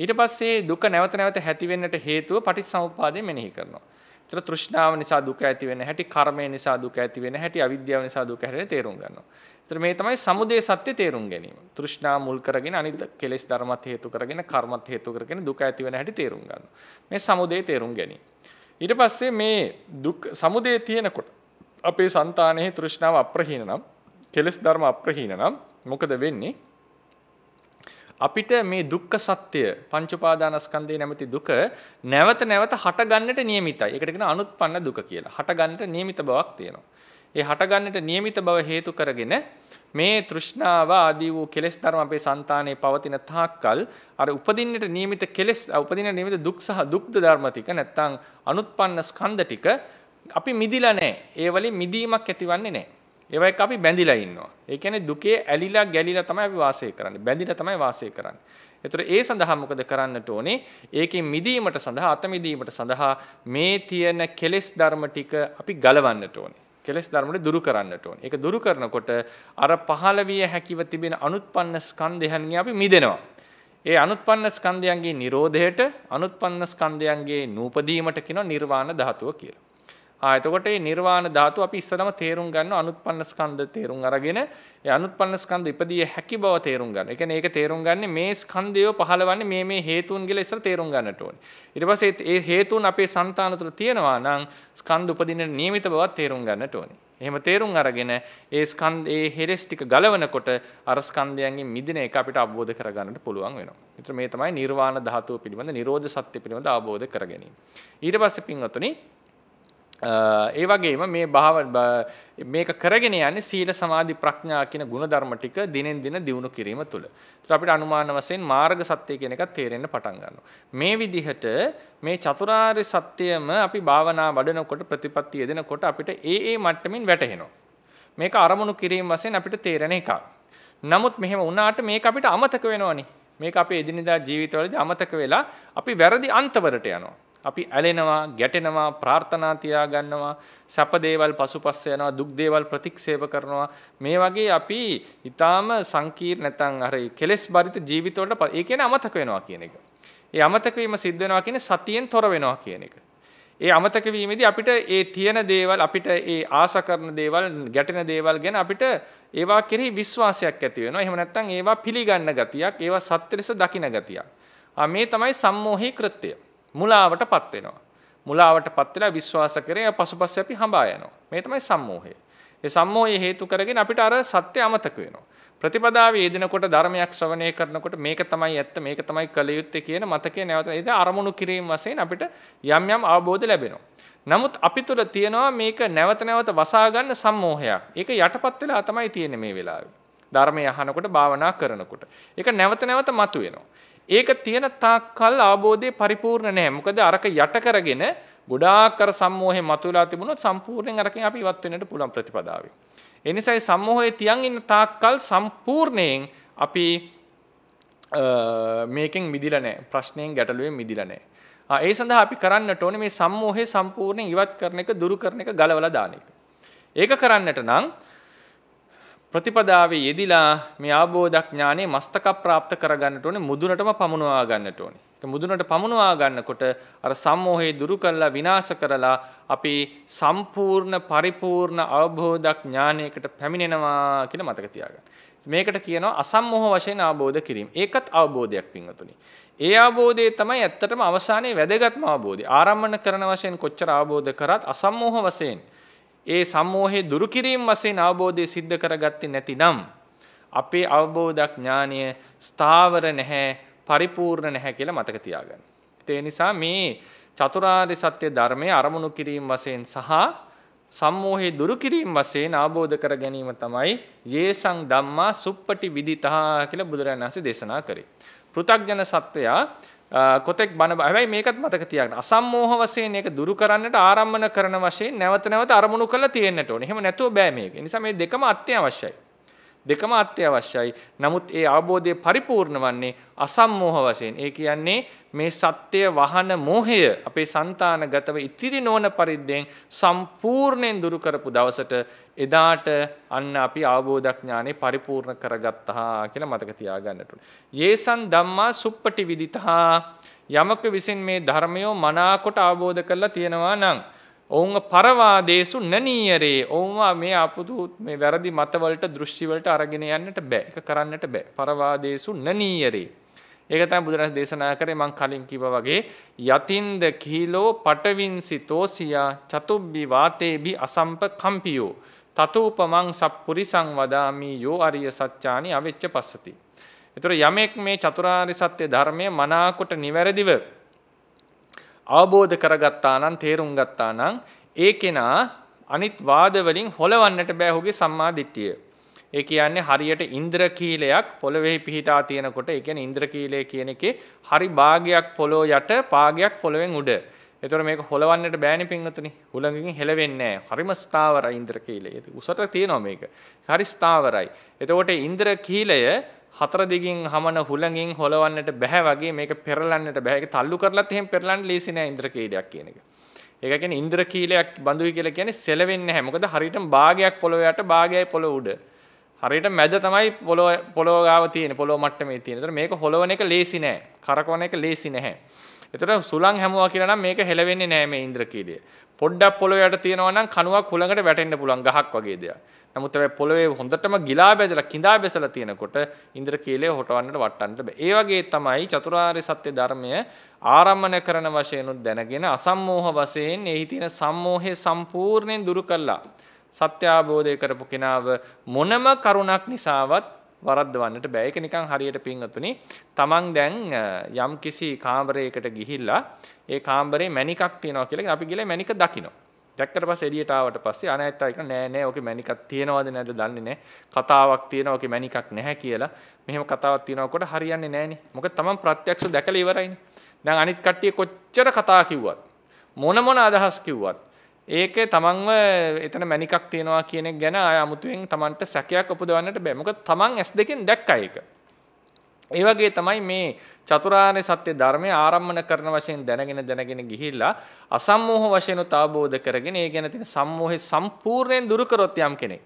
ඊට පස්සේ දුක නැවත නැවත ඇති වෙන්නට හේතුව පටිච්චසමුප්පාදය මෙනෙහි කරනවා. ඒතර තෘෂ්ණාව නිසා දුක ඇති වෙන හැටි, කර්මය නිසා දුක ඇති වෙන හැටි, අවිද්‍යාව නිසා දුක හැටි තේරුම් ගන්නවා. එතකොට මේ තමයි සමුදේ සත්‍ය තේරුම් ගැනීම. තෘෂ්ණා මුල් කරගෙන අනිත් කෙලෙස් ධර්මත් හේතු කරගෙන කර්මත් හේතු කරගෙන දුක ඇති වෙන හැටි තේරුම් ගන්නවා. මේ සමුදේ තේරුම් ගැනීම. ඊට පස්සේ මේ දුක් සමුදේ තියෙනකොට අපේ సంతානෙහි තෘෂ්ණාව අප්‍රහීන නම් කෙලෙස් ධර්ම අප්‍රහීන නම් මොකද වෙන්නේ? අපිට මේ දුක්ඛ සත්‍ය පංච උපාදානස්කන්ධේ නැමැති දුක නැවත නැවත හට ගන්නට නියමිතයි. ඒකට කියන අනුත්පන්න දුක කියලා. හට ගන්නට නියමිත බවක් තියෙනවා. ඒ හටගන්නට નિયમિત බව හේතු කරගෙන මේ තෘෂ්ණාව ආදී වූ කෙලෙස් ධර්ම අපේ సంతානයේ පවතින තාක්කල් අර උපදින්නට નિયમિત කෙලෙස් උපදින નિયમિત දුක් සහ දුක්ද ධර්ම ටික නැත්නම් අනුත්පන්න ස්කන්ධ ටික අපි මිදිලා නැහැ. ඒ වලින් මිදීමක් ඇතිවන්නේ නැහැ. ඒවා එක්ක අපි බැඳිලා ඉන්නවා. ඒ කියන්නේ දුකේ ඇලිලා ගැලිලා තමයි අපි වාසය කරන්නේ. බැඳිලා තමයි වාසය කරන්නේ. ඒතර ඒ සඳහා මොකද කරන්නට ඕනේ? ඒකෙන් මිදීමට සඳහා අත මිදීමට සඳහා මේ තියෙන කෙලෙස් ධර්ම ටික අපි ගලවන්නට ඕනේ. කෙලෙස් ධර්මනේ දුරු කරන්නට ඕනේ. ඒක දුරු කරනකොට අර පහළ විය හැකිව තිබෙන අනුත්පන්න ස්කන්ධයන්ගේ අපි මිදෙනවා. ඒ අනුත්පන්න ස්කන්ධයන්ගේ Nirodhයට අනුත්පන්න ස්කන්ධයන්ගේ නූපදීමට කියන නිර්වාණ ධාතුව කියලා. එතකොට මේ නිර්වාණ ධාතුව අපි ඉස්සරම තේරුම් ගන්න අනුත්පන්න ස්කන්ධ තේරුම් අරගෙන ඒ අනුත්පන්න ස්කන්ධ ඉපදී හැකි බව තේරුම් ගන්න. ඒ කියන්නේ ඒක තේරුම් ගන්න මේ ස්කන්ධය පහළවන්නේ මේ මේ හේතුන් කියලා ඉස්සර තේරුම් ගන්නට ඕනේ. ඊට පස්සේ ඒ හේතුන් අපේ సంతාන තුළ තියෙනවා නම් ස්කන්ධ උපදින නියමිත බවක් තේරුම් ගන්නට ඕනේ. එහෙම තේරුම් අරගෙන ඒ ස්කන්ධ ඒ හෙලස් ටික ගලවනකොට අර ස්කන්ධයන්ගෙන් මිදෙන එක අපිට අවබෝධ කරගන්නට පුළුවන් වෙනවා. ඒතර මේ තමයි නිර්වාණ ධාතුව පිළිබඳ නිරෝධ සත්‍ය පිළිබඳ අවබෝධ කර ගැනීම. ඊට පස්සේ පින්වතුනි ඒ වගේම මේ භාව මේක කරගෙන යන්නේ සීල සමාධි ප්‍රඥා කියන ಗುಣධර්ම ටික දිනෙන් දින දියුණු කිරීම තුළ. ඒතර අපිට අනුමාන වශයෙන් මාර්ග සත්‍ය කියන එකත් තේරෙන්න පටන් ගන්නවා. මේ විදිහට මේ චතුරාර්ය සත්‍යයම අපි භාවනා වඩනකොට ප්‍රතිපත්ති යෙදෙනකොට අපිට ඒ ඒ මට්ටමින් වැටහෙනවා. මේක අරමුණු කිරීම වශයෙන් අපිට තේරෙන එකක්. නමුත් මෙහෙම වුණාට මේක අපිට අමතක වෙනවනේ. මේක අපේ එදිනෙදා ජීවිතවලදී අමතක වෙලා අපි වැරදි අන්තවලට යනවා. අපි ඇලෙනවා ගැටෙනවා ප්‍රාර්ථනා තියාගන්නවා සැප දේවල් පසුපස්ස යනවා දුක් දේවල් ප්‍රතික්ෂේප කරනවා මේ වගේ අපි ඊටාම සංකීර්ණ නැත්නම් අර කෙලෙස් බරිත ජීවිතවලට ඒ කියන්නේ අමතක වෙනවා කියන එක. ඒ අමතක වීම සිද්ධ වෙනවා කියන්නේ සතියෙන් තොර වෙනවා කියන එක. ඒ අමතක වීමේදී අපිට ඒ තියෙන දේවල් අපිට ඒ ආස කරන දේවල් ගැටෙන දේවල් ගැන අපිට ඒවා කෙරෙහි විශ්වාසයක් ඇති වෙනවා. එහෙම නැත්නම් ඒවා පිළිගන්න ගතියක්, ඒවා සත්‍ය ලෙස දකින ගතියක්. මේ තමයි සම්මෝහී කෘත්‍යය. මුලාවට පත් වෙනවා. මුලාවට පත් වෙලා විශ්වාස කරේ පසුපස්සේ අපි හඹා යනවා. මේ තමයි සම්මෝහය. ඒ සම්මෝහය හේතු කරගෙන අපිට අර සත්‍ය අමතක වෙනවා. ප්‍රතිපදාවේ යෙදෙනකොට ධර්මයක් ශ්‍රවණය කරනකොට මේක තමයි ඇත්ත මේක තමයි කළ යුත්තේ කියන මතකය නැවත ඒ අරමුණු කිරීම වශයෙන් අපිට යම් යම් අවබෝධ ලැබෙනවා. නමුත් අපි තුළ තියෙනවා මේක නැවත නැවත වසා ගන්න සම්මෝහයක්. ඒක යටපත් වෙලා තමයි තියෙන්නේ මේ වෙලාවේ. ධර්මය අහනකොට භාවනා කරනකොට. ඒක නැවත නැවත මතුවෙනවා. ඒක තියෙන තාක්කල් ආબોධය පරිපූර්ණ නැහැ. මොකද අරක යට කරගෙන ගොඩාක් අර සම්මෝහේ මතුවලා තිබුණොත් සම්පූර්ණයෙන් අරකින් අපි ඉවත් වෙන්නට පුළුවන් ප්‍රතිපදාවෙන්. ඒ නිසායි සම්මෝහයේ තියන් ඉන්න තාක්කල් සම්පූර්ණයෙන් අපි මේකෙන් මිදිලා නැහැ. ප්‍රශ්නයෙන් ගැටලුවෙන් මිදිලා නැහැ. ඒ සඳහා අපි කරන්නට ඕනේ මේ සම්මෝහය සම්පූර්ණයෙන් ඉවත් කරන එක දුරු කරන එක ගලවලා දාන එක. ඒක කරන්නට නම් ප්‍රතිපදාවේ යෙදිලා මේ ආબોධඥානෙ මස්තක ප්‍රාપ્ત කරගන්නට ඕනේ මුදුනටම පමුණවා ගන්නට ඕනේ. ඒක මුදුනට පමුණවා ගන්නකොට අර සම්මෝහය දුරු කරලා විනාශ කරලා අපි සම්පූර්ණ පරිපූර්ණ අවබෝධඥානයකට පැමිණෙනවා කියලා මතක තියාගන්න. මේකට කියනවා අසම්මෝහ වශයෙන් ආબોධ කිරීම. ඒකත් අවබෝධයක් පින්වතුනි. ඒ ආબોධය තමයි ඇත්තටම අවසානයේ වැදගත්ම ආબોධය. ආරම්භන කරන වශයෙන් කොච්චර ආબોධ කරත් අසම්මෝහ වශයෙන් ඒ සම්මෝහේ දුරු කිරීම වශයෙන් අවබෝධය සිද්ධ කරගත්තේ නැතිනම් අපේ අවබෝධඥානය ස්ථාවර නැහැ පරිපූර්ණ නැහැ කියලා මතක තියාගන්න. ඒ නිසා මේ චතුරාර්ය සත්‍ය ධර්මයේ අරමුණු කිරීම වශයෙන් සහ සම්මෝහේ දුරු කිරීම වශයෙන් ආબોධ කර ගැනීම තමයි යේසං ධම්මා සුප්පටි විදිතා කියලා බුදුරජාණන් වහන්සේ දේශනා කරේ. පෘථග්ජන සත්වයා කොතෙක් බණ හැබැයි මේකත් මතක තියාගන්න. අසම්මෝහ වශයෙන් ඒක දුරු කරන්නට ආරම්භන කරන වශයෙන් නැවත නැවත අරමුණු කරලා තියෙන්නට ඕනේ. එහෙම නැතුව බෑ මේක. ඒ නිසා මේ දෙකම අත්‍යවශ්‍යයි. දෙකම අත්‍යවශ්‍යයි. නමුත් ඒ අවබෝධය පරිපූර්ණ වන්නේ අසම්මෝහ වශයෙන්. ඒ කියන්නේ මේ සත්‍ය වහන මෝහය අපේ సంతානගතව ඉතිරි නොවන පරිද්දෙන් සම්පූර්ණයෙන් දුරු කරපු දවසට එදාට අන්න අපි අවබෝධඥානෙ පරිපූර්ණ කරගත්තා කියලා මතක තියාගන්නට ඕනේ. යේසන් ධම්මා සුප්පටි විදිතා යමක විසින් මේ ධර්මය මනාකොට අවබෝධ කරලා තියෙනවා නම් ඔවුන් පරවාදේසු නැනීයරේ ඔවුන්වා මේ අපපුදු මේ වැරදි මතවලට දෘෂ්ටිවලට අරගෙන යන්නට බෑ එක කරන්නට බෑ පරවාදේසු නැනීයරේ. ඒක තමයි බුදුරජාණන් දේශනා කරේ මං කලින් කිව්වා වගේ යතින්ද කීලෝ පටවින්සිතෝ සියා චතුබ්බි වාතේබි අසම්ප කම්පියෝ තතුූපමං සප්පුරිසං වදාමි යෝ අරිය සත්‍යානි අවෙච්ච පස්සති. එතකොට යමෙක් මේ චතුරාර්ය සත්‍ය ධර්මය මනාකොට නිවැරදිව අවබෝධ කරගත්තා නම් තේරුම් ගත්තා නම් ඒ කෙනා අනිත් වාද වලින් හොලවන්නට බෑ ඔහුගේ සම්මා දිට්ඨිය. ඒ කියන්නේ හරියට ඉන්ද්‍රකීලයක් පොළවේ පිහිටා තියෙනකොට ඒ කියන්නේ ඉන්ද්‍රකීලය කියන එකේ හරි භාගයක් පොළොව යට පාගයක් පොළවෙන් උඩ. එතකොට මේක හොලවන්නට බෑනේ පින්වතුනි. හුලඟකින් හෙලවෙන්නේ නැහැ. හරිම ස්ථාවරයි ඉන්ද්‍රකීලය. උසට තියෙනවා මේක. හරි ස්ථාවරයි. එතකොට ඉන්ද්‍රකීලය හතර දිගින් හමන හුලඟින් හොලවන්නට බෑ වගේ මේක පෙරලන්නට බෑ. ඒක තල්ලු කරලත් එහෙම පෙරලන්න ලේසි නෑ ඉන්ද්‍රකීලයක් කියන එක. ඒක කියන්නේ ඉන්ද්‍රකීලයක් බඳුයි කියලා කියන්නේ සෙලවෙන්නේ නැහැ. මොකද හරියටම භාගයක් පොළොව යට භාගයයි පොළොව උඩ. හරියට මැද තමයි පොළොව පොළොව ගාව තියෙන්නේ. පොළොව මට්ටමේ තියෙන. ඒතර මේක හොලවන එක ලේසි නෑ. කරකවන එක ලේසි නැහැ. එතකොට සුළං හැමුවා කියලා නම් මේක හෙල වෙන්නේ නෑ මේ ඉන්ද්‍රකීලය. පොඩ්ඩක් පොළොවේ යට තියෙනවා නම් කණුවක් හුලඟට වැටෙන්න පුළුවන් ගහක් වගේ දෙයක්. නමුත් හැබැයි පොළොවේ හොඳටම ගිලා බැදලා කිඳා බැසලා තියෙනකොට ඉන්ද්‍රකීලය හොටවන්නට වටන්නට බෑ. ඒ වගේ තමයි චතුරාර්ය සත්‍ය ධර්මය ආරම්මණය කරන වශයෙන් උත් දැනගෙන අසම්මෝහ වශයෙන් එහි තියෙන සම්මෝහය සම්පූර්ණයෙන් දුරු කළා. සත්‍ය අවබෝධය කරපු කෙනාව මොනම කරුණක් නිසාවත් වරද්දවන්නට බෑ. ඒක නිකන් හරියට පින්වතුනි තමන් දැන් යම් කිසි කාමරයකට ගිහිල්ලා ඒ කාමරේ මණිකක් තියනවා කියලා අපි ගිහලා මණික දකිනවා. දැක්කට පස්සේ එළියට ආවට පස්සේ අනෑත්ත එක නෑ නෑ ඔකේ මණිකක් තියනවද නැද්ද දන්නේ නෑ. කතාවක් තියෙනවා ඔකේ මණිකක් නැහැ කියලා. මෙහෙම කතාවක් තියනකොට හරියන්නේ නෑනේ. මොකද තමන් ප්‍රත්‍යක්ෂ දැකලා ඉවරයිනේ. දැන් අනිත් කට්ටිය කොච්චර කතා කිව්වත් මොන මොන අදහස් කිව්වත් ඒක තමන්ව එතන මැනිකක් තියෙනවා කියනෙක් ගැන අය අමුතුවෙන් තමන්ට සැකයක් උපදවන්නට බෑ. මොකද තමන් S2 කින් දැක්කා ඒක. ඒ වගේ තමයි මේ චතුරාර්ය සත්‍ය ධර්මය ආරම්මන කරන වශයෙන් දැනගෙන දැනගෙන ගිහිල්ලා අසම්මෝහ වශයෙන් උත් අවබෝධ කරගෙන ඒ ගැන තියෙන සම්මෝහය සම්පූර්ණයෙන් දුරු කරොත් යම් කෙනෙක්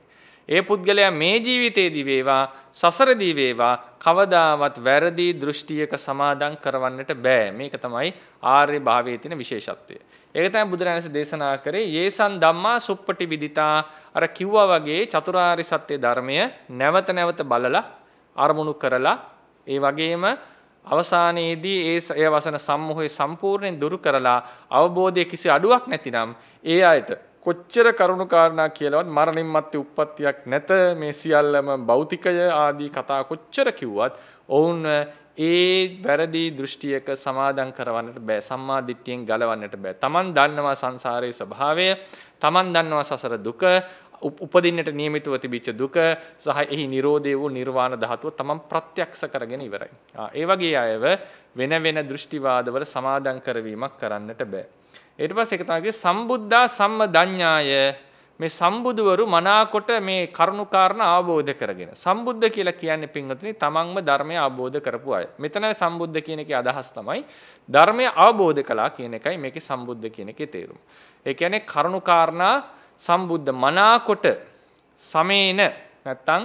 ඒ පුද්ගලයා මේ ජීවිතේදී වේවා සසරදී වේවා කවදාවත් වැරදි දෘෂ්ටියක සමාදම් කරවන්නට බෑ. මේක තමයි ආර්ය භාවයේ තියෙන විශේෂත්වය. ඒක තමයි බුදුරජාණන් දේශනා කරේ යේසන් ධම්මා සුප්පටි විදිතා අර කිව්වා වගේ චතුරාර්ය සත්‍ය ධර්මය නැවත නැවත බලලා අරමුණු කරලා ඒ වගේම අවසානයේදී ඒ ඒ වසන සම්මෝහය සම්පූර්ණයෙන් දුරු කරලා අවබෝධයේ කිසි අඩුවක් නැතිනම් ඒ අයට කොච්චර කරුණු කාරණා කියලවත් මරණින් මත්තේ උප්පත්තියක් නැත මේ සියල්ලම භෞතිකය ආදී කතා කොච්චර කිව්වත් ඔවුන් ඒ වැරදි දෘෂ්ටියක සමාදම් කරවන්නට බෑ සම්මා දිට්ඨියෙන් ගලවන්නට බෑ Taman දන්නවා සංසාරයේ ස්වභාවය Taman දන්නවා සසර දුක උපදින්නට නියමිතව තිබිච්ච දුක සහ එහි Nirodhe වූ Nirvana ධාතුව Taman ප්‍රත්‍යක්ෂ කරගෙන ඉවරයි. ඒ වගේ අයව වෙන වෙන දෘෂ්ටිවාදවල සමාදම් කරවීමක් කරන්නට බෑ. ඊට පස්සේ ඒක තමයි සම්බුද්ධා සම්මදඤ්ඤාය මේ සම්බුදුවරු මනාකොට මේ කරුණුකාරණ අවබෝධ කරගෙන සම්බුද්ධ කියලා කියන්නේ පින්වතුනි තමන්ම ධර්මය අවබෝධ කරපු අය. මෙතන සම්බුද්ධ කියන එකේ අදහස් තමයි ධර්මය අවබෝධ කළා කියන එකයි මේකේ සම්බුද්ධ කියන එකේ තේරුම. ඒ කියන්නේ කරුණුකාරණා සම්බුද්ධ මනාකොට සමේන නැත්තම්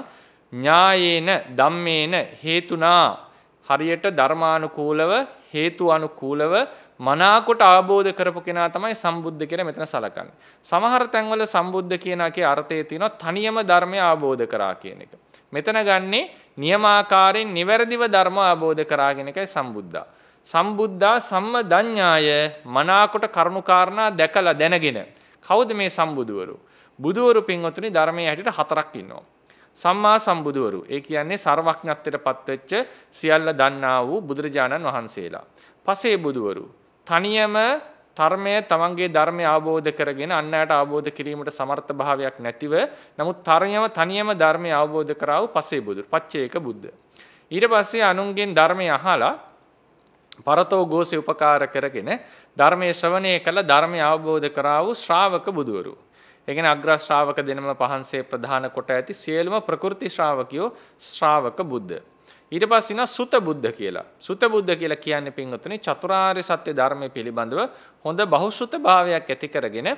ඥායේන ධම්මේන හේතුනා හරියට ධර්මානුකූලව හේතු අනුකූලව මනාකොට ආබෝධ කරපු කෙනා තමයි සම්බුද්ධ කියලා මෙතන සලකන්නේ. සමහර තැන්වල සම්බුද්ධ කියනකේ අර්ථය තියෙනවා තනියම ධර්මය ආબોධ කරා කියන එක. මෙතන ගන්නේ නියමාකාරයෙන් නිවැරදිව ධර්ම ආબોධ කරා කියන එකයි සම්බුද්ධා. සම්බුද්ධා සම්මදඤ්ඤාය මනාකොට කරුණුකාරණා දැකලා දැනගෙන කවුද මේ සම්බුදවරු? බුදවරු පින්වතුනි ධර්මයේ හැටියට හතරක් ඉන්නවා. සම්මා සම්බුදවරු. ඒ කියන්නේ සර්වඥත්වයට පත්වෙච්ච සියල්ල දන්නා වූ බුදුරජාණන් වහන්සේලා. පසේ බුදවරු. තනියම ධර්මය තමන්ගේ ධර්මය අවබෝධ කරගෙන අන් අයට අවබෝධ කිරීමට සමර්ථ භාවයක් නැතිව නමුත් තරයම තනියම ධර්මය අවබෝධ කරව පසේ බුදුර පච්චේක බුද්ධ. ඊට පස්සේ අනුන්ගෙන් ධර්මය අහලා පරතෝ ගෝසය උපකාර කරගෙන ධර්මය ශ්‍රවණය කළ ධර්මය අවබෝධ කරා වූ ශ්‍රාවක බුදුවරු. ඒගෙන අග්‍රශ්‍රාවක දෙනම පහන්සේ ප්‍රධාන කොට ඇති සියලුම ප්‍රකෘති ශ්‍රාවකයෝ ශ්‍රාවක බුද්ධ. ඊට පස්සින සුත බුද්ධ කියලා. සුත බුද්ධ කියලා කියන්නේ පින්වතුනි චතුරාර්ය සත්‍ය ධර්මයේ පිළිබඳව හොඳ බහුසුත භාවයක් ඇති කරගෙන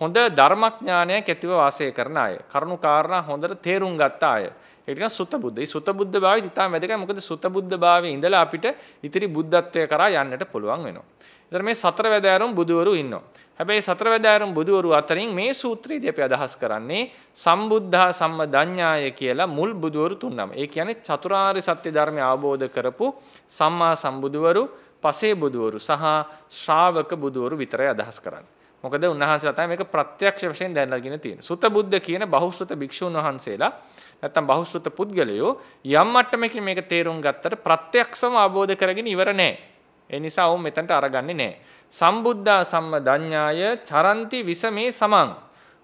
හොඳ ධර්මඥානයක් ඇතිව වාසය කරන අය. කරුණු කාරණා හොඳට තේරුම් ගත්ත අය. ඒ කියන්නේ සුත බුද්ධ. මේ සුත බුද්ධ භාවය ඉතාම වැදගත්. මොකද සුත බුද්ධ භාවයේ ඉඳලා අපිට ඉතිරි බුද්ධත්වය කරා යන්නට පුළුවන් වෙනවා. ඒතර මේ සතර වැදෑරුම් බුදවරු ඉන්නවා. හැබැයි සතරවැදෑරුම් බුදුවරු අතරින් මේ සූත්‍රයේදී අපි අදහස් කරන්නේ සම්බුද්ධා සම්මදඤ්ඤාය කියලා මුල් බුදුවරු තුන්නම. ඒ කියන්නේ චතුරාර්ය සත්‍ය ධර්මය අවබෝධ කරපු සම්මා සම්බුදුවරු, පසේ බුදුවරු සහ ශ්‍රාවක බුදුවරු විතරයි අදහස් කරන්නේ. මොකද උන්වහන්සේලා තමයි මේක ප්‍රත්‍යක්ෂ වශයෙන් දැනලාගෙන තියෙන්නේ. සුත බුද්ධ කියන බහුශ්‍රත භික්ෂුන් වහන්සේලා නැත්තම් බහුශ්‍රත පුද්ගලයෝ යම් මට්ටමකින් මේක තේරුම් ගත්තට ප්‍රත්‍යක්ෂම අවබෝධ කරගෙන ඉවර නැහැ. ඒ නිසා ඔවුන් මෙතනට අරගන්නේ නැහැ. සම්බුද්ධා සම්මදඤ්ඤාය චරಂತಿ විසමේ සමං.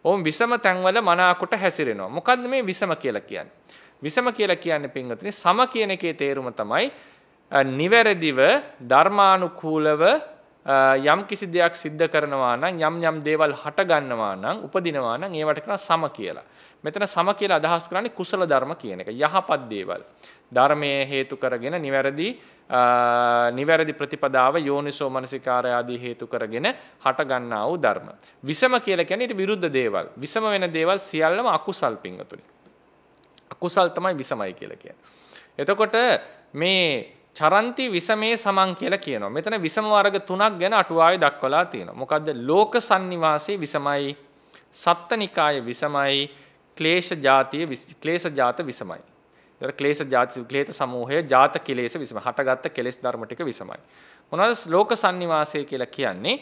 ඔවුන් විසම තැන්වල මනාකොට හැසිරෙනවා. මොකද්ද මේ විසම කියලා කියන්නේ? විසම කියලා කියන්නේ පින්වතුනි සම කියන එකේ තේරුම තමයි නිවැරදිව ධර්මානුකූලව යම් කිසි දෙයක් සිද්ධ කරනවා නම් යම් යම් දේවල් හට ගන්නවා නම් උපදිනවා නම් ඒවට කියනවා සම කියලා. මෙතන සම කියලා අදහස් කරන්නේ කුසල ධර්ම කියන එක. යහපත් දේවල්. ධර්මයේ හේතු කරගෙන නිවැරදි නිවැරදි ප්‍රතිපදාව යෝනිසෝ මනසිකාරය ආදී හේතු කරගෙන හට ගන්නා වූ ධර්ම. විසම කියලා කියන්නේ ඊට විරුද්ධ දේවල්. විසම වෙන දේවල් සියල්ලම අකුසල් පිංගතුනි. අකුසල් තමයි විසමයි කියලා කියන්නේ. එතකොට මේ චරන්ති විසමේ සමන් කියලා කියනවා. මෙතන විසම වර්ග තුනක් ගැන අටුවාවේ දක්වලා තියෙනවා. මොකද්ද? ලෝක sannivasaye විසමයි, සත්තනිකාය විසමයි, ක්ලේශ ජාතිය ක්ලේශ ජාත විසමයි. ඒතර ක්ලේශ ජාති ක්ලේත සමූහය ජාත කිලේශ විසම හටගත්ත කෙලෙස් ධර්ම ටික විසමයි. මොනවද ලෝක sannivasaye කියලා කියන්නේ?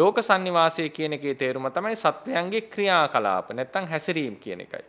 ලෝක sannivasaye කියන එකේ තේරුම තමයි සත්වයන්ගේ ක්‍රියාකලාප නැත්නම් හැසිරීම කියන එකයි.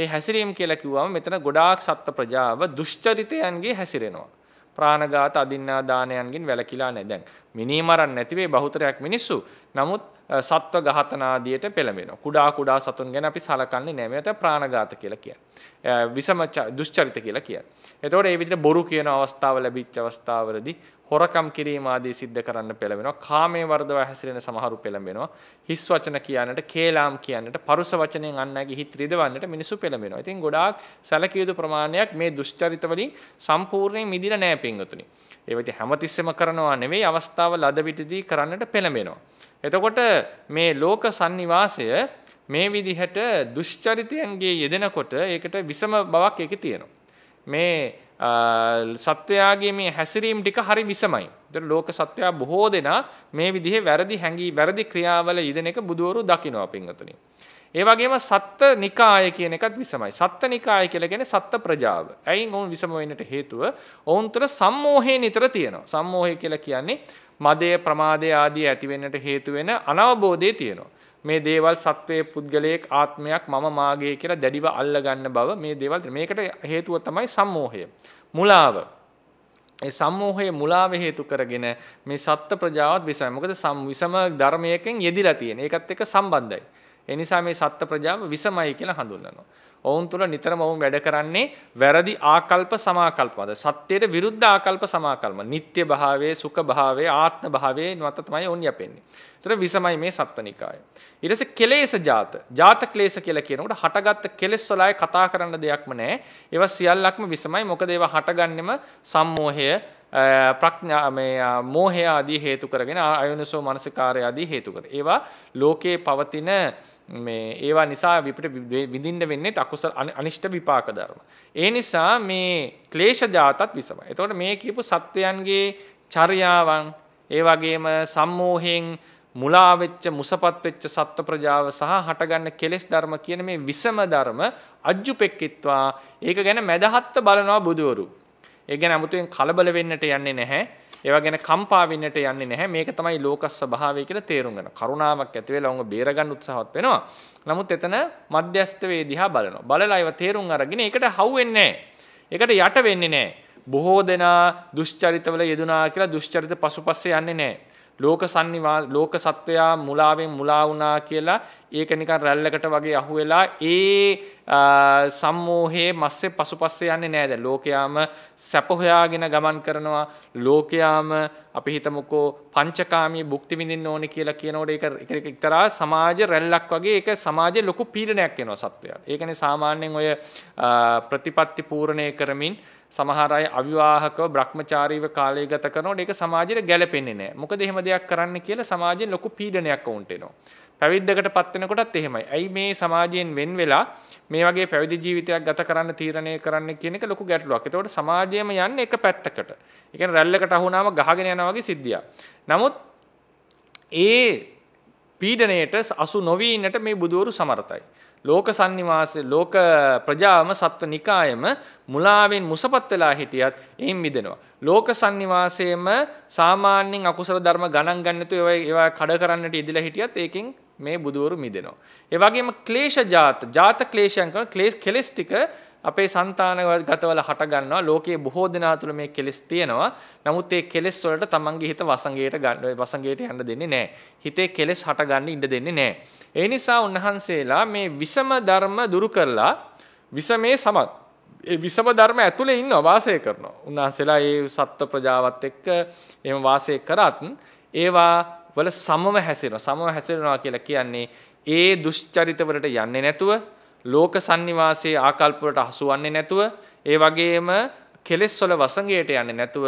ඒ හැසිරීම කියලා කිව්වම මෙතන ගොඩාක් සත්ත්ව ප්‍රජාව දුෂ්චරිතයන්ගේ හැසිරෙනවා. ප්‍රාණඝාත අදින්නා දානයන්ගෙන් වැළකීලා නැහැ. දැන් මිනී මරන්න නැති වෙයි බහුතරයක් මිනිස්සු. නමුත් සත්ව ඝාතනාදියට පෙළඹෙනවා. කුඩා කුඩා සතුන් ගැන අපි සලකන්නේ නැහැ. මේකට ප්‍රාණඝාත කියලා කියන්නේ. විසම දුෂ්චරිත කියලා කියන්නේ. එතකොට මේ විදිහට බොරු කියන අවස්ථාව ලැබිච්ච අවස්ථාවවලදී හොරකම් කිරීම ආදී සිද්ධ කරන්න පෙළඹෙනවා. කාමයේ වර්ධව හැසිරෙන සමහරු පෙළඹෙනවා. හිස් වචන කියන්නට, කේලාම් කියන්නට, පරුස වචනෙන් අන්නගේ හිත රිදවන්නට මිනිසු පෙළඹෙනවා. ඉතින් ගොඩාක් සැලකිය යුතු ප්‍රමාණයක් මේ දුෂ්චරිත වලින් සම්පූර්ණයෙන් මිදිලා නැහැ පින්වතුනි. ඒවිත හැමතිස්සෙම කරනවා නෙවෙයි අවස්ථාව ලද විටදී කරන්නට පෙළඹෙනවා. එතකොට මේ ලෝක sannivaasය මේ විදිහට දුෂ්චරිතයන්ගේ යෙදෙනකොට ඒකට විසම බවක් ඒකේ තියෙනවා. මේ සත්‍යයාගේ මේ හැසිරීම් ටික හරි විසමයි. ද ලෝක සත්‍යයා බොහෝ දෙනා මේ විදිහ වැරදි හැඟී වැරදි ක්‍රියාවල ඉදන එක බුදුවරු දකිනවා පිංහතුනි. ඒවගේම සත්ත නිකාය කියන එකත් විසමයි සත්ත නිකාය කියලගෙන සත්ත ප්‍රජාව ඇයි ඔවුන් විසමවෙන්නට හේතුව ඔවුන් තුර සම්මෝහය නිතර තියෙනවා සම්මෝහය කියලා කියන්නේ මදය ප්‍රමාදය ආදී ඇතිවෙන්නට හේතුවෙන අනවබෝධය තියෙනවා. මේ දේවල් සත්වයේ පුද්ගලයෙක් ආත්මයක් මම මාගේ කියලා දැඩිව අල්ලගන්න බව මේ දේවල් මේකට හේතුව තමයි සම්මෝහය මුලාව ඒ සම්මෝහයේ මුලාව හේතු කරගෙන මේ සත්ත්ව ප්‍රජාවත් විසයි. මොකද සම් විසම ධර්මයකින් යෙදිලා තියෙන. ඒකත් එක්ක සම්බන්ධයි. ඒ නිසා මේ සත්ත්ව ප්‍රජාව විසමයි කියලා හඳුන්වනවා. ඔවුන් තුළ නිතරම ඔවුන් වැඩ කරන්නේ වැරදි ආකල්ප සමාකල්පවද සත්‍යයට විරුද්ධ ආකල්ප සමාකල්ම නිත්‍ය භාවයේ සුඛ භාවයේ ආත්ම භාවයේ නවත තමයි ඔවුන් යපෙන්නේ. ඒතර විසමයි මේ සත්වනිකාය. ඊට පස්සේ කෙලෙස ජාත. ජාත ක්ලේශ කියලා කියනකොට හටගත්ත කෙලෙස් වලයි කතා කරන්න දෙයක්ම නැහැ. ඒවා සියල්ලක්ම විසමයි. මොකද ඒවා හටගන්නෙම සම්මෝහය ප්‍රඥා මේ මෝහය ආදී හේතු කරගෙන අයෝනිසෝ මනසිකාරය ආදී හේතු කර. ඒවා ලෝකයේ පවතින මේ ඒවා නිසා විපට විඳින්න වෙන්නේ අකුසල අනිෂ්ට විපාක ධර්ම. ඒ නිසා මේ ක්ලේශ ජාතත් විසම. එතකොට මේ කියපු සත්වයන්ගේ චර්යාවන් ඒ වගේම සම්මෝහයෙන් මුලා වෙච්ච මුසපත් වෙච්ච සත්ව ප්‍රජාව සහ හටගන්න කෙලෙස් ධර්ම කියන මේ විසම ධර්ම අජ්ජුපෙක්කිත්වා ඒක ගැන මැදහත්ත බලනවා බුදවරු. ඒ ගැන 아무තෙන් කලබල වෙන්නට යන්නේ නැහැ. ඒවා ගැන කම්පා වෙන්නට යන්නේ නැහැ. මේක තමයි ලෝකස් ස්වභාවය කියලා තේරුම් ගන්න. කරුණාවක් ඇති වෙලා උංග බේර ගන්න උත්සාහවත් වෙනවා. නමුත් එතන මධ්‍යස්ත වේදිහා බලනවා. බලලා ඒව තේරුම් අරගෙන ඒකට හවු වෙන්නේ නැහැ. ඒකට යට වෙන්නේ නැහැ. බොහෝ දෙනා දුෂ්චරිතවල යෙදුනා කියලා දුෂ්චරිත පසුපස්සේ යන්නේ නැහැ. ලෝක සංනිවා ලෝක සත්වයා මුලාවෙන් මුලා වුණා කියලා ඒක නිකන් රැල්ලකට වගේ අහුවෙලා ඒ සම්මෝහයේ මස්සේ පසුපස්සේ යන්නේ නෑ දැන් ලෝකයාම සැප හොයාගෙන ගමන් කරනවා ලෝකයාම අපි හිතමුකෝ පංචකාමී භුක්ති විඳින්න ඕනේ කියලා කියනකොට ඒක ඒක එක්තරා සමාජ රැල්ලක් වගේ ඒක සමාජයේ ලොකු පීඩනයක් වෙනවා සත්වයාට. ඒකනේ සාමාන්‍යයෙන් ඔය ප්‍රතිපත්ති පූර්ණේ කරමින් සමහරයි අවිවාහකව බ්‍රහ්මචාරීව කාලය ගත කරනකොට ඒක සමාජයට ගැලපෙන්නේ නැහැ. මොකද එහෙම දෙයක් කරන්න කියලා සමාජයෙන් ලොකු පීඩනයක් වුන්ට එනවා. පැවිද්දකටපත් වෙනකොටත් එහෙමයි. ඇයි මේ සමාජයෙන් වෙන් වෙලා මේ වගේ පැවිදි ජීවිතයක් ගත කරන්න තීරණය කරන්න කියන එක ලොකු ගැටලුවක්. ඒතකොට සමාජයම යන්නේ එක පැත්තකට. ඒ කියන්නේ රැල්ලකට අහු වුණාම ගහගෙන යනවා වගේ සිද්ධියක්. නමුත් ඒ පීඩණයට අසු නොවී ඉන්නට මේ බුදවරු සමර්ථයි. ලෝක sannivaase ලෝක ප්‍රජාවම සත්ව නිකායම මුලාවෙන් මුසපත් වෙලා හිටියත් එයින් මිදෙනවා. ලෝක sannivaaseyම සාමාන්‍යයෙන් අකුසල ධර්ම ගණන් ගන්න තු ඒවා කඩ කරන්නට ඉදලා හිටියත් ඒකෙන් මේ බුදවරු මිදෙනවා. ඒ වගේම ක්ලේශ ජාත ජාත ක්ලේශයන් කරන ක්ලේශ කෙලස් ටික අපේ సంతානගතවල හට ගන්නවා ලෝකයේ බොහෝ දෙනා තුළ මේ කෙලෙස් තියෙනවා නමුත් ඒ කෙලෙස් වලට තමන්ගේ හිත වසංගයට ගන්න වසංගයට යන්න දෙන්නේ නැහැ හිතේ කෙලෙස් හට ගන්න ඉඩ දෙන්නේ නැහැ ඒ නිසා උන්වහන්සේලා මේ විසම ධර්ම දුරු කරලා විසමේ සමත් ඒ විසම ධර්ම ඇතුලේ ඉන්නවා වාසය කරනවා උන්වහන්සේලා ඒ සත්ව ප්‍රජාවත් එක්ක එහෙම වාසය කරත් ඒවා වල සමව හැසිරෙනවා සමව හැසිරෙනවා කියලා කියන්නේ ඒ දුෂ්චරිත වලට යන්නේ නැතුව ලෝක සංනිවාසයේ ආකල්පවලට හසු වන්නේ නැතුව ඒ වගේම කෙලෙස්වල වසඟයට යන්නේ නැතුව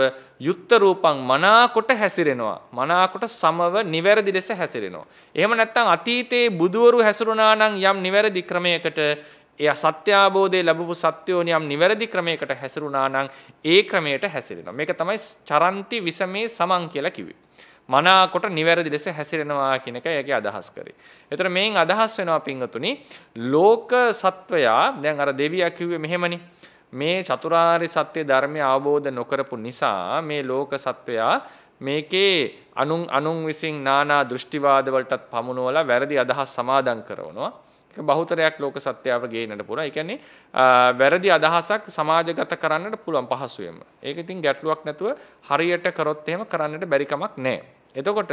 යුත්ත රූපං මනාකොට හැසිරෙනවා මනාකොට සමව නිවැරදි ලෙස හැසිරෙනවා එහෙම නැත්නම් අතීතයේ බුදවරු හැසිරුණා නම් යම් නිවැරදි ක්‍රමයකට එයා සත්‍ය අවබෝධය ලැබපු සත්‍යෝ නියම් නිවැරදි ක්‍රමයකට හැසිරුණා නම් ඒ ක්‍රමයට හැසිරෙනවා මේක තමයි චරන්ති විසමේ සමන් කියලා කිව්වේ මනාකොට නිවැරදි ලෙස හැසිරෙනවා කියන එක ඒකේ අදහස් කරේ. ඒතර මේන් අදහස් වෙනවා පින්වතුනි ලෝක සත්වයා දැන් අර දෙවියා කිව්වේ මෙහෙමනේ. මේ චතුරාර්ය සත්‍ය ධර්මය අවබෝධ නොකරපු නිසා මේ ලෝක සත්වයා මේකේ අනුන් අනුන් විසින් නානා දෘෂ්ටිවාද වලටත් පමුණුවලා වැරදි අදහස් සමාදන් කරනවා. ඒක බහුතරයක් ලෝක සත්‍යාව ගේන්නට පුළුවන්. ඒ කියන්නේ වැරදි අදහසක් සමාජගත කරන්නට පුළුවන් පහසුවෙන්ම. ඒක ඉතින් ගැටලුවක් නැතුව හරියට කරොත් එහෙම කරන්නට බැරි කමක් නැහැ. එතකොට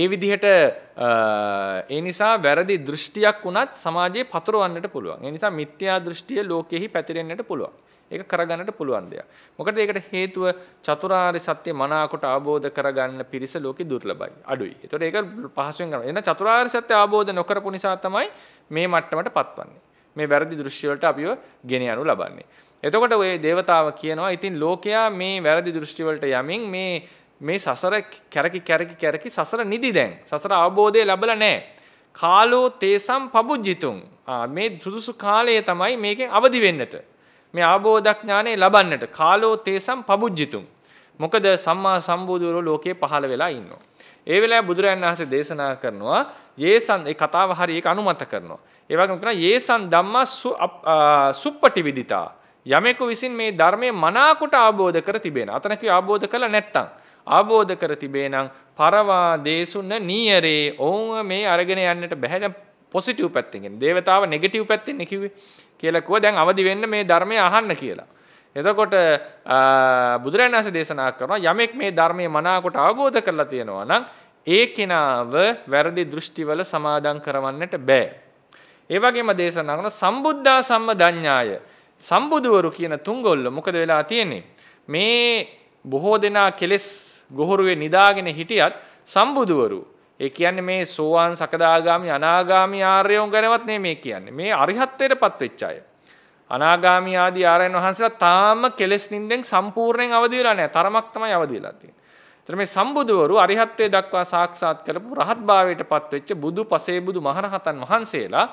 ඒ විදිහට ඒ නිසා වැරදි දෘෂ්ටියක් වුණත් සමාජයේ පතුරවන්නට පුළුවන්. ඒ නිසා මිත්‍යා දෘෂ්ටිය ලෝකෙහි පැතිරෙන්නට පුළුවන්. ඒක කරගන්නට පුළුවන් දෙයක්. මොකද ඒකට හේතුව චතුරාර්ය සත්‍ය මනාකොට අවබෝධ කරගන්න පිරිස ලෝකෙ දුර්ලභයි. අඩුයි. ඒතකොට ඒක පහසුවෙන් කරනවා. එහෙනම් චතුරාර්ය සත්‍ය අවබෝධ නොකරපු නිසා තමයි මේ මට්ටමට පත්වන්නේ. මේ වැරදි දෘෂ්ටි වලට අපිව ගෙන යනු ලබන්නේ. එතකොට ওই దేవතාව කියනවා ඉතින් ලෝකයා මේ වැරදි දෘෂ්ටි වලට යමින් මේ මේ සසර කැරකි කැරකි කැරකි සසර නිදි දැන් සසර අවබෝධය ලැබලා නැහැ. කාලෝ තේසම් පබුජ්ජිතුන්. මේ සුදුසු කාලය තමයි මේකෙන් අවදි වෙන්නට. මේ අවබෝධඥානය ලබන්නට කාලෝ තේසම් පබුජ්ජිතුන්. මොකද සම්මා සම්බුදුරෝ ලෝකේ පහළ වෙලා ඉන්නවා. ඒ වෙලාවේ බුදුරයන් වහන්සේ දේශනා කරනවා යේසන් ඒ කතාව හරි ඒක අනුමත කරනවා. ඒ වගේම කරනවා යේසන් ධම්මා සුප්පටි විදිතා. යමෙකු විසින් මේ ධර්මයේ මනාකොට අවබෝධ කර තිබෙන. අතන කිව්ව අවබෝධ කළා නැත්තම් ආબોධ කර තිබේ නම් පරවා දේසුන නීයරේ ඔවුන් මේ අරගෙන යන්නට බැහැ දැන් පොසිටිව් පැත්තෙන් කියන්නේ දේවතාව නෙගටිව් පැත්තෙන් කිව්වේ කියලා කිව්වා දැන් අවදි වෙන්න මේ ධර්මය අහන්න කියලා. එතකොට බුදුරජාණන් වහන්සේ දේශනා කරනවා යමෙක් මේ ධර්මයේ මනාකොට අවබෝධ කරලා තියෙනවා නම් ඒ කෙනාව වැරදි දෘෂ්ටිවල සමාදම් කරවන්නට බෑ. ඒ වගේම දේශනා කරන සම්බුද්ධා සම්මදඤ්ඤාය සම්බුදවරු කියන තුන්ගොල්ල මොකද වෙලා තියෙන්නේ? මේ බොහෝ දෙනා කෙලෙස් ගොහොරුවේ නිදාගෙන හිටියත් සම්බුදුවරු ඒ කියන්නේ මේ සෝවාන් සකදාගාමි අනාගාමි ආර්යයන් ගැනවත් නෙමේ කියන්නේ. මේ අරිහත්ත්වයටපත් වෙච්ච අය. අනාගාමී ආදී ආරයන් වහන්සේලා තාම කෙලෙස් නින්දෙන් සම්පූර්ණයෙන් අවදි වෙලා නැහැ. තරමක් තමයි අවදි වෙලා තියෙන්නේ. ඒතර මේ සම්බුදවරු අරිහත්ත්වයට දක්වා සාක්ෂාත් කරපු රහත්භාවයටපත් වෙච්ච බුදු පසේ බුදු මහරහතන් වහන්සේලා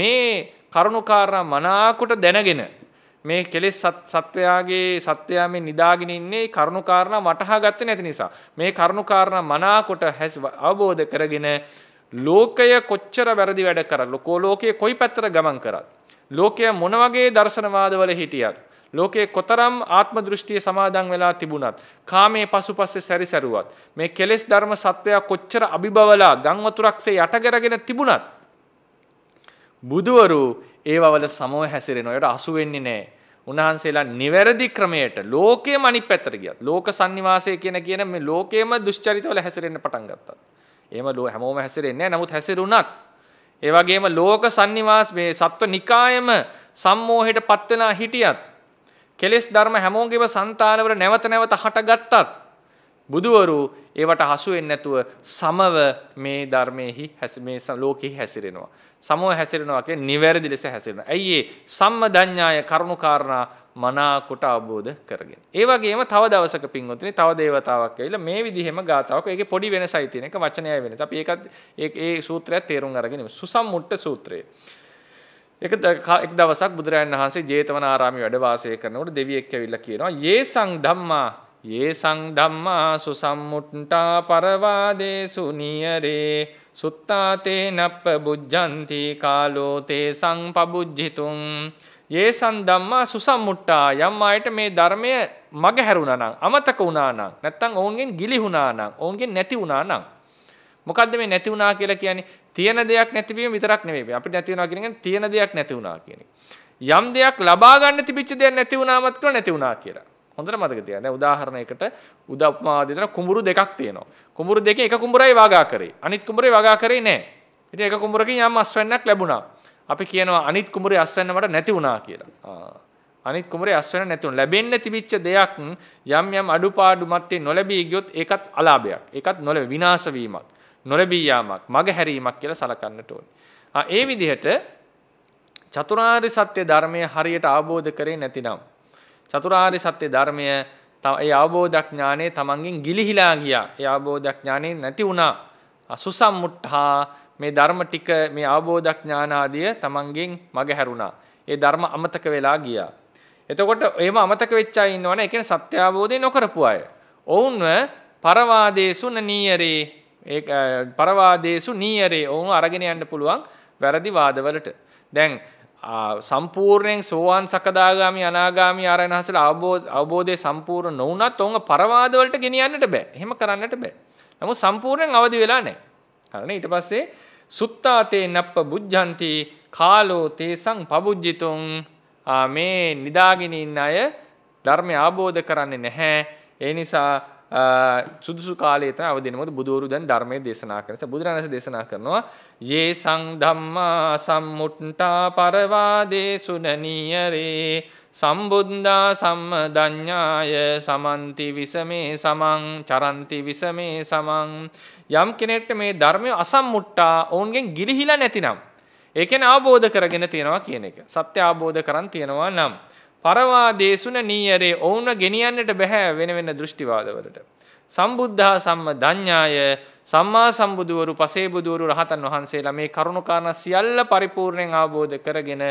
මේ කරුණාකාරණා මනාකොට දැනගෙන මේ කෙලෙස් සත්වයාගේ සත්වයා මේ නිදාගෙන ඉන්නේ කරුණුකාරණා වටහා ගත්තේ නැති නිසා. මේ කරුණුකාරණා මනාකොට අවබෝධ කරගෙන ලෝකය කොච්චර වැරදි වැඩ කරා ලෝකෝ ලෝකයේ කොයි පැත්තට ගමන් කරත් ලෝකය මොන වගේ දර්ශනවාදවල හිටියත් ලෝකයේ කොතරම් ආත්ම දෘෂ්ටිය සමාදන් වෙලා තිබුණත් කාමයේ පසුපස්සේ සැරිසරුවත් මේ කෙලෙස් ධර්ම සත්වයා කොච්චර අභිබවලා ගම් වතුරක්සේ යටගරගෙන තිබුණත් බුදවරු ඒවවල සමව හැසිරෙනොයට අසු වෙන්නේ නෑ. උන්වහන්සේලා නිවැරදි ක්‍රමයට ලෝකයේ අනිත් පැත්තට ගියත් ලෝක sannivaasaya කියන කියන මේ ලෝකයේම දුෂ්චරිතවල හැසිරෙන්න පටන් ගත්තා. එහෙම ලෝ හැමෝම හැසිරෙන්නේ නැහැ. නමුත් හැසිරුණත් ඒ වගේම ලෝක sannivaas මේ සත්ව නිකායම සම්මෝහයට පත් වෙලා හිටියත් කෙලෙස් ධර්ම හැමෝගේම సంతානවල නැවත නැවත හටගත්තත් බුදුවරු ඒවට හසු වෙන්නේ නැතුව සමව මේ ධර්මයේහි මේ ලෝකෙහි හැසිරෙනවා. සමෝ හැසිරෙනවා කියන්නේ නිවැරදි ලෙස හැසිරෙනවා. ඇයි ඒ සම්මදඤ්ඤාය කරුණුකාරණා මනා කොට අවබෝධ කරගෙන. ඒ වගේම තව දවසක පින්වතුනි තව දේවතාවක් ඇවිල්ලා මේ විදිහෙම ගාතාවක්. ඒකේ පොඩි වෙනසයි තියෙන එක වචනයයි වෙනස. අපි ඒකත් ඒ සූත්‍රයත් තේරුම් අරගෙන ඉමු. සුසම්මුට්ඨ සූත්‍රය. එක එක් දවසක් බුදුරජාණන් වහන්සේ ජේතවනාරාමයේ වැඩ වාසය කරනකොට දෙවියෙක් ඇවිල්ලා කියනවා "යේසං ධම්මා ඒ සංධම්මා සුසම්මුට්ටා පරවාදේසු නියරේ සුත්තාතේ නප්ප බුද්ධන්ති කාලෝ තේ සංපබුද්ධිතුම් ඒ සංධම්මා සුසම්මුට්ටා යම් අයට මේ ධර්මය මග හැරුණා නම් අමතක වුණා නම් නැත්තම් ඔවුන්ගෙන් ගිලිහුණා නම් ඔවුන්ගෙන් නැති වුණා නම් මොකද්ද මේ නැති වුණා කියලා කියන්නේ තියෙන දෙයක් නැතිවීම විතරක් නෙවෙයි අපිට නැති වෙනවා කියන්නේ තියෙන දෙයක් නැති වුණා කියන්නේ යම් දෙයක් ලබා ගන්න තිබිච්ච දෙයක් නැති වුණාමත් කියලා නැති වුණා කියලා හොඳට මතක තියාගන්න. දැන් උදාහරණයකට උදාපමාදී දෙන කුඹුරු දෙකක් තියෙනවා. කුඹුරු දෙකේ එක කුඹුරයි වගා කරේ. අනිත් කුඹුරේ වගා කරේ නැහැ. ඉතින් එක කුඹුරකින් යම් අස්වැන්නක් ලැබුණා. අපි කියනවා අනිත් කුඹුරේ අස්වැන්න මට නැති වුණා කියලා. අනිත් කුඹුරේ අස්වැන්න නැති වුණා. ලැබෙන්න තිබිච්ච දෙයක් යම් යම් අඩුපාඩු මැත්තේ නොලැබී ගියොත් ඒකත් අලාභයක්. ඒකත් නොලැබී විනාශ වීමක්. නොලැබී යාමක්, මගහැරීමක් කියලා සලකන්නට ඕනේ. ඒ විදිහට චතුරාර්ය සත්‍ය ධර්මය හරියට අවබෝධ කරේ නැතිනම් චතුරාර්ය සත්‍ය ධර්මය ඒ අවබෝධඥානය තමන්ගෙන් ගිලිහිලා ගියා. ඒ අවබෝධඥානය නැති වුණා. සුසම්මුට්හා මේ ධර්ම ටික මේ අවබෝධඥානාදිය තමන්ගෙන් මගහැරුණා. ඒ ධර්ම අමතක වෙලා ගියා. එතකොට එහෙම අමතක වෙච්ච අය ඉන්නවනේ. ඒ කියන්නේ සත්‍ය අවබෝධය නොකරපු අය. ඔවුන්ව පරවාදේසු නීයරේ ඒ පරවාදේසු නීයරේ ඔවුන් අරගෙන යන්න පුළුවන් වැරදි වාදවලට. දැන් සම්පූර්ණයෙන් සෝවාන් සකදාගාමි අනාගාමි ආරයන් වහන්සේලා අවබෝධ අවබෝධයේ සම්පූර්ණ නොවුනත් ඔවුන් පරවාද වලට ගෙනියන්නට බෑ. එහෙම කරන්නට බෑ. නමුත් සම්පූර්ණයෙන් අවදි වෙලා නැහැ. හරිනේ ඊට පස්සේ සුත්තාතේ නප්ප බුද්ධන්ති කාලෝ තේසං පබුජ්ජිතුං මේ නිදාගෙන ඉන්න අය ධර්මය අවබෝධ කරන්නේ නැහැ. ඒ නිසා සුදුසු කාලේ තමයි අවදින මොකද බුදවරු දැන් ධර්මයේ දේශනා කරනවා. බුදුරණස් දේශනා කරනවා යේ සං ධම්මා සම්මුට්ඨා පරවාදේසු නනියරේ සම්බුද්ධා සම්මදඤ්ඤාය සමන්ති විසමේ සමං චරන්ති විසමේ සමං යම් කෙනෙක්ට මේ ධර්මය අසම්මුට්ටා ඔවුන්ගෙන් ගිලිහිලා නැතිනම් ඒ කියන්නේ අවබෝධ කරගෙන තියනවා කියන එක. සත්‍ය අවබෝධ කරන් තියනවා නම් පරවා දේශුන නීයරේ ඔවුන්ව ගෙනියන්නට බැහැ වෙන වෙන දෘෂ්ටිවාදවලට. සම්බුද්ධා සම්ම ධඤ්ඤාය සම්මා සම්බුදුවරු පසේබුදුවරු රහතන් වහන්සේලා මේ කරුණාකාරණ සියල්ල පරිපූර්ණයෙන් අවබෝධ කරගෙන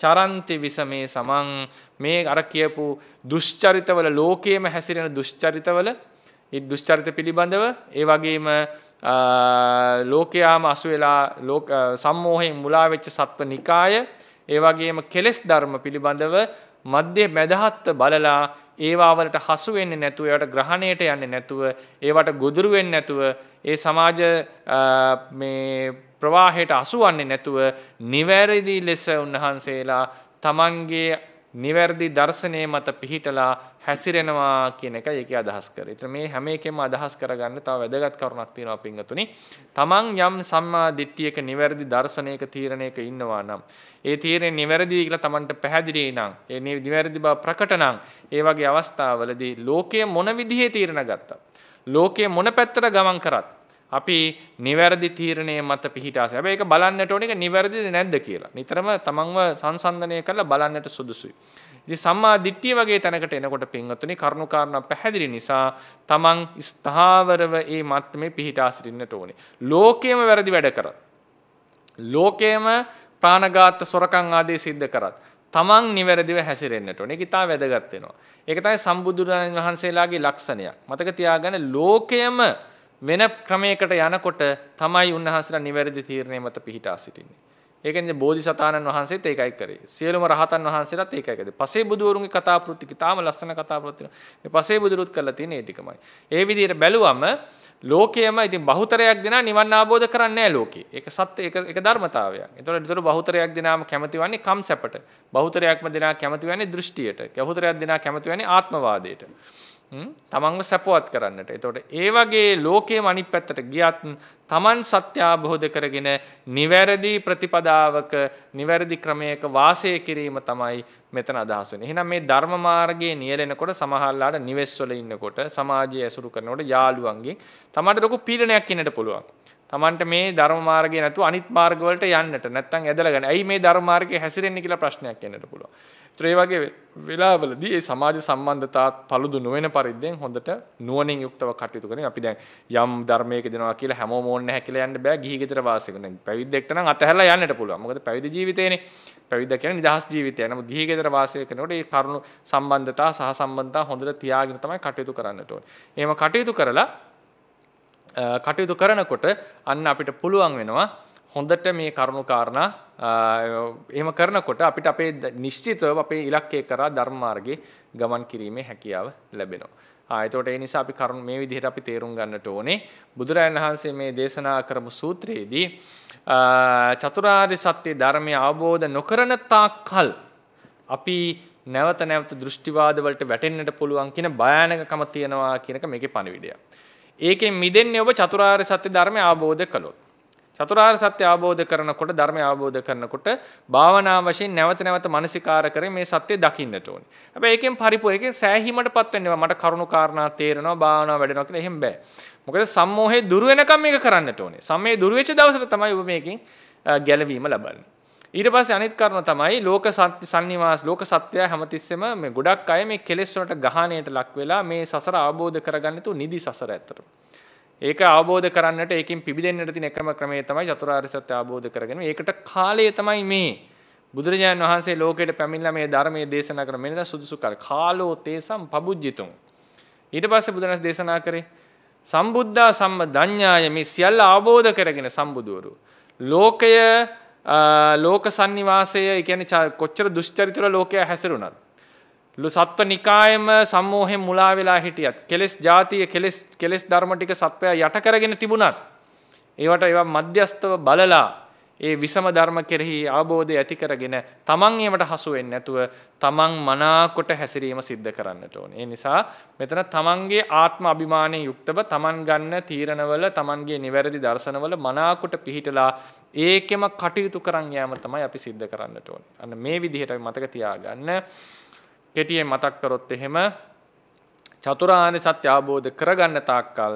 චරන්ති විසමේ සමං මේ අර කියපු දුෂ්චරිතවල ලෝකයේම හැසිරෙන දුෂ්චරිතවල ඒ දුෂ්චරිත පිළිබඳව ඒ වගේම ලෝකයාම අසු වෙලා සම්මෝහයෙන් මුලා වෙච්ච සත්ව නිකාය ඒ වගේම කෙලෙස් ධර්ම පිළිබඳව මධ්‍ය මැදහත්ව බලලා ඒවාවලට හසු වෙන්නේ නැතුව ඒවට ග්‍රහණයට යන්නේ නැතුව ඒවට ගොදුරු වෙන්නේ නැතුව ඒ සමාජ මේ ප්‍රවාහයට අසු වන්නේ නැතුව නිවැරදි ලෙස උන්වහන්සේලා තමන්ගේ නිවැරදි දර්ශනය මත පිහිටලා හැසිරෙනවා කියන එක ඒක අදහස් කරේ. ඒතර මේ හැම එකෙම අදහස් කරගන්න තව වැදගත් කරුණක් තියෙනවා පින්වතුනි. තමන් යම් සම්මා දිට්ඨියක නිවැරදි දර්ශනයක තීරණයක ඉන්නවා නම් ඒ තීරණය නිවැරදි කියලා තමන්ට පැහැදිලි නම් ඒ නිවැරදි බව ප්‍රකට නම් ඒ වගේ අවස්ථාවලදී ලෝකය මොන විදිහේ තීරණ ගත්තත් ලෝකය මොන පැත්තට ගමන් කරත් අපි නිවැරදි තීරණය මත පිහිටාස. හැබැයි ඒක බලන්නට ඕන එක නිවැරදිද නැද්ද කියලා. නිතරම තමන්ව සංසන්දනය කරලා බලන්නට සුදුසුයි. ඉතින් සම්මා දිට්ඨිය වගේ තැනකට එනකොට පින්වත්නි කරුණාකාරණා පැහැදිලි නිසා තමන් ස්ථාවරව මේ මත්මේ පිහිටා සිටින්නට ඕනේ. ලෝකයේම වැරදි වැඩ කරත් ලෝකයේම ප්‍රාණඝාත සොරකම් ආදී සිද්ධ කරත් තමන් නිවැරදිව හැසිරෙන්න්නට ඕන ඉතා වැදගත් වෙනවා. ඒක තමයි සම්බුදුරජාණන් වහන්සේලාගේ ලක්ෂණයක්. මතක තියාගන්න ලෝකයේම වෙන ක්‍රමයකට යනකොට තමයි උන්වහන්සේලා නිවැරදි තීරණය මත පිහිටා සිටින්නේ. ඒක නිසා බෝධිසතාණන් වහන්සේත් ඒකයි කරේ. සියලුම රහතන් වහන්සේලාත් ඒකයි කරේ. පසේ බුදුවරුන්ගේ කතා ප්‍රතික තාම ලස්සන කතා ප්‍රතික. මේ පසේ බුදුරුත් කරලා තියෙන ඒ ටිකමයි. ඒ විදිහට බැලුවම ලෝකයේම ඉතින් බහුතරයක් දෙනා නිවන් ආબોධ කරන්නේ නැහැ ලෝකේ. ඒක සත්‍ය ඒක ඒක ධර්මතාවයක්. ඒතකොට ඒතර බහුතරයක් දෙනාම කැමති වන්නේ කම්සැපට. බහුතරයක්ම දෙනා කැමති වන්නේ දෘෂ්ටියට. බහුතරයක් දෙනා කැමති වන්නේ ආත්මවාදයට. තමන්ව සැපුවත් කරන්නට. එතොට ඒ වගේ ලෝකයේ මනි පැත්තට ගියත් තමන් සත්‍යාබෝධ කරගෙන නිවැරදි ප්‍රතිපදාවක නිවැරදි ක්‍රමයක වාසය කිරීම තමයි මෙතන අදහසුන. එහෙනම් මේ ධර්මමාර්ගයේ නියැලෙනකොට සමහරලාට නිවෙස්වල ඉන්නකොට සමාජය ඇසුරු කරනකොට යාළුවන්ගෙන් තමන්ට ලොකු පීඩනයක් ඉන්නට පුළුවන්. තමන්ට මේ ධර්මමාර්ගය නැතුව අනිත් මාර්ගවලට යන්නට නැත්තම් ඇදලා ගන්න. ඇයි මේ ධර්මමාර්ගයේ හැසිරෙන්නේ කියලා ප්‍රශ්නයක් එන්නට පුළුවන්. ඒ වගේ වෙලාවලදී ඒ සමාජ සම්බන්ධතාත් පළුදු නොවන පරිද්දෙන් හොඳට නුවණින් යුක්තව කටයුතු කරමින් අපි දැන් යම් ධර්මයක දෙනවා කියලා හැමෝම ඕනේ නැහැ කියලා යන්න බෑ ගිහි ගෙදර වාසය කරන. පැවිද්දෙක්ට නම් අතහැරලා යන්නට පුළුවන්. මොකද පැවිදි ජීවිතේනේ. පැවිද්ද කියන්නේ නිදහස් ජීවිතය. නමුත් ගිහි ගෙදර වාසය කරනකොට මේ කරුණු සම්බන්ධතා සහ සම්බන්ධතා හොඳට තියාගෙන තමයි කටයුතු කරන්නට ඕනේ. එහෙම කටයුතු කරලා කටයුතු කරනකොට අන්න අපිට පුළුවන් වෙනවා හොඳට මේ කරුණු කාරණා එහෙම කරනකොට අපිට අපේ නිශ්චිතව අපේ ඉලක්කය කරා ධර්මාර්ගේ ගමන් කිරීමේ හැකියාව ලැබෙනවා. ආයතෝට ඒ නිසා අපි කරුණු මේ විදිහට අපි තේරුම් ගන්නට ඕනේ. බුදුරජාණන් වහන්සේ මේ දේශනා කරමු සූත්‍රයේදී චතුරාර්ය සත්‍ය ධර්මය අවබෝධ නොකරන තාක්කල් අපි නැවත නැවත දෘෂ්ටිවාද වලට වැටෙන්නට පුළුවන් කියන භයානකකම තියෙනවා කියනක මේකේ පණිවිඩය. ඒකෙන් මිදෙන්නේ ඔබ චතුරාර්ය සත්‍ය ධර්මය අවබෝධ කළොත්. චතුරාර් සත්‍ය අවබෝධ කරනකොට ධර්මය අවබෝධ කරනකොට භාවනා වශයෙන් නැවත නැවත මනසිකාර කර මේ සත්‍යය දකින්නට ඕනි. හැබැයි ඒකෙන් පරිපූර්ණ ඒකෙන් සෑහීමට පත් වෙන්නවා මට කරුණු කාරණා තේරෙනවා භාවනා වැඩෙනවා කියලා එහෙම බෑ. මොකද සම්මෝහේ දුර වෙනකම් මේක කරන්නට ඕනේ. සම්මේ දුර වෙච්ච දවසට තමයි ඔබ මේකෙන් ගැලවීම ලබන්නේ. ඊට පස්සේ අනිත් කරුණ තමයි ලෝක සත්‍ය sannivaas ලෝක සත්‍යය හැමතිස්සෙම මේ ගොඩක් අය මේ කෙලෙස් වලට ගහණයට ලක් වෙලා මේ සසර අවබෝධ කරගන්න තු නිදි සසර ඇත්තටම. ඒක අවබෝධ කරන්නට ඒකෙන් පිබිදෙන්නට තියෙන එකම ක්‍රමය තමයි චතුරාර්ය සත්‍ය අවබෝධ කරගෙන ඒකට කාලය තමයි මේ බුදුරජාණන් වහන්සේ ලෝකයට පැමිණලා මේ ධර්මයේ දේශනා කරන මෙන්න සුදුසු කර කාලෝ තේසම් පබුජ්ජිතුම් ඊට පස්සේ බුදුරජාණන් දේශනා කරේ සම්බුද්ධා සම්ම දඤ්ඤාය මේ සියල්ල අවබෝධ කරගෙන සම්බුදවරු ලෝකය ලෝක sannivaasය කියන්නේ කොච්චර දුෂ්චරිත වල ලෝකය හැසිරුණාද සත්ව නිකායම සම්මෝහෙ මුලා වෙලා හිටියත් කෙලෙස් ජාතිය කෙලෙස් කෙලෙස් ධර්ම ටික සත්වයා යට කරගෙන තිබුණත් ඒවට ඒවා මධ්‍යස්තව බලලා ඒ විසම ධර්ම කෙරෙහි අවබෝධය ඇති කරගෙන තමන් ඒවට හසු වෙන්නේ නැතුව තමන් මනාකොට හැසිරීම සිද්ධ කරන්නට ඕනේ. ඒ නිසා මෙතන තමන්ගේ ආත්ම අභිමානයේ යුක්තව තමන් ගන්න තීරණවල තමන්ගේ නිවැරදි දර්ශනවල මනාකොට පිහිටලා ඒකෙම කටයුතු කරන් යෑම තමයි අපි සිද්ධ කරන්නට ඕනේ. අන්න මේ විදිහට මතක තියාගන්න කෙටියෙන් මතක් කරොත් එහෙම චතුරාර්ය සත්‍ය අවබෝධ කරගන්න තාක්කල්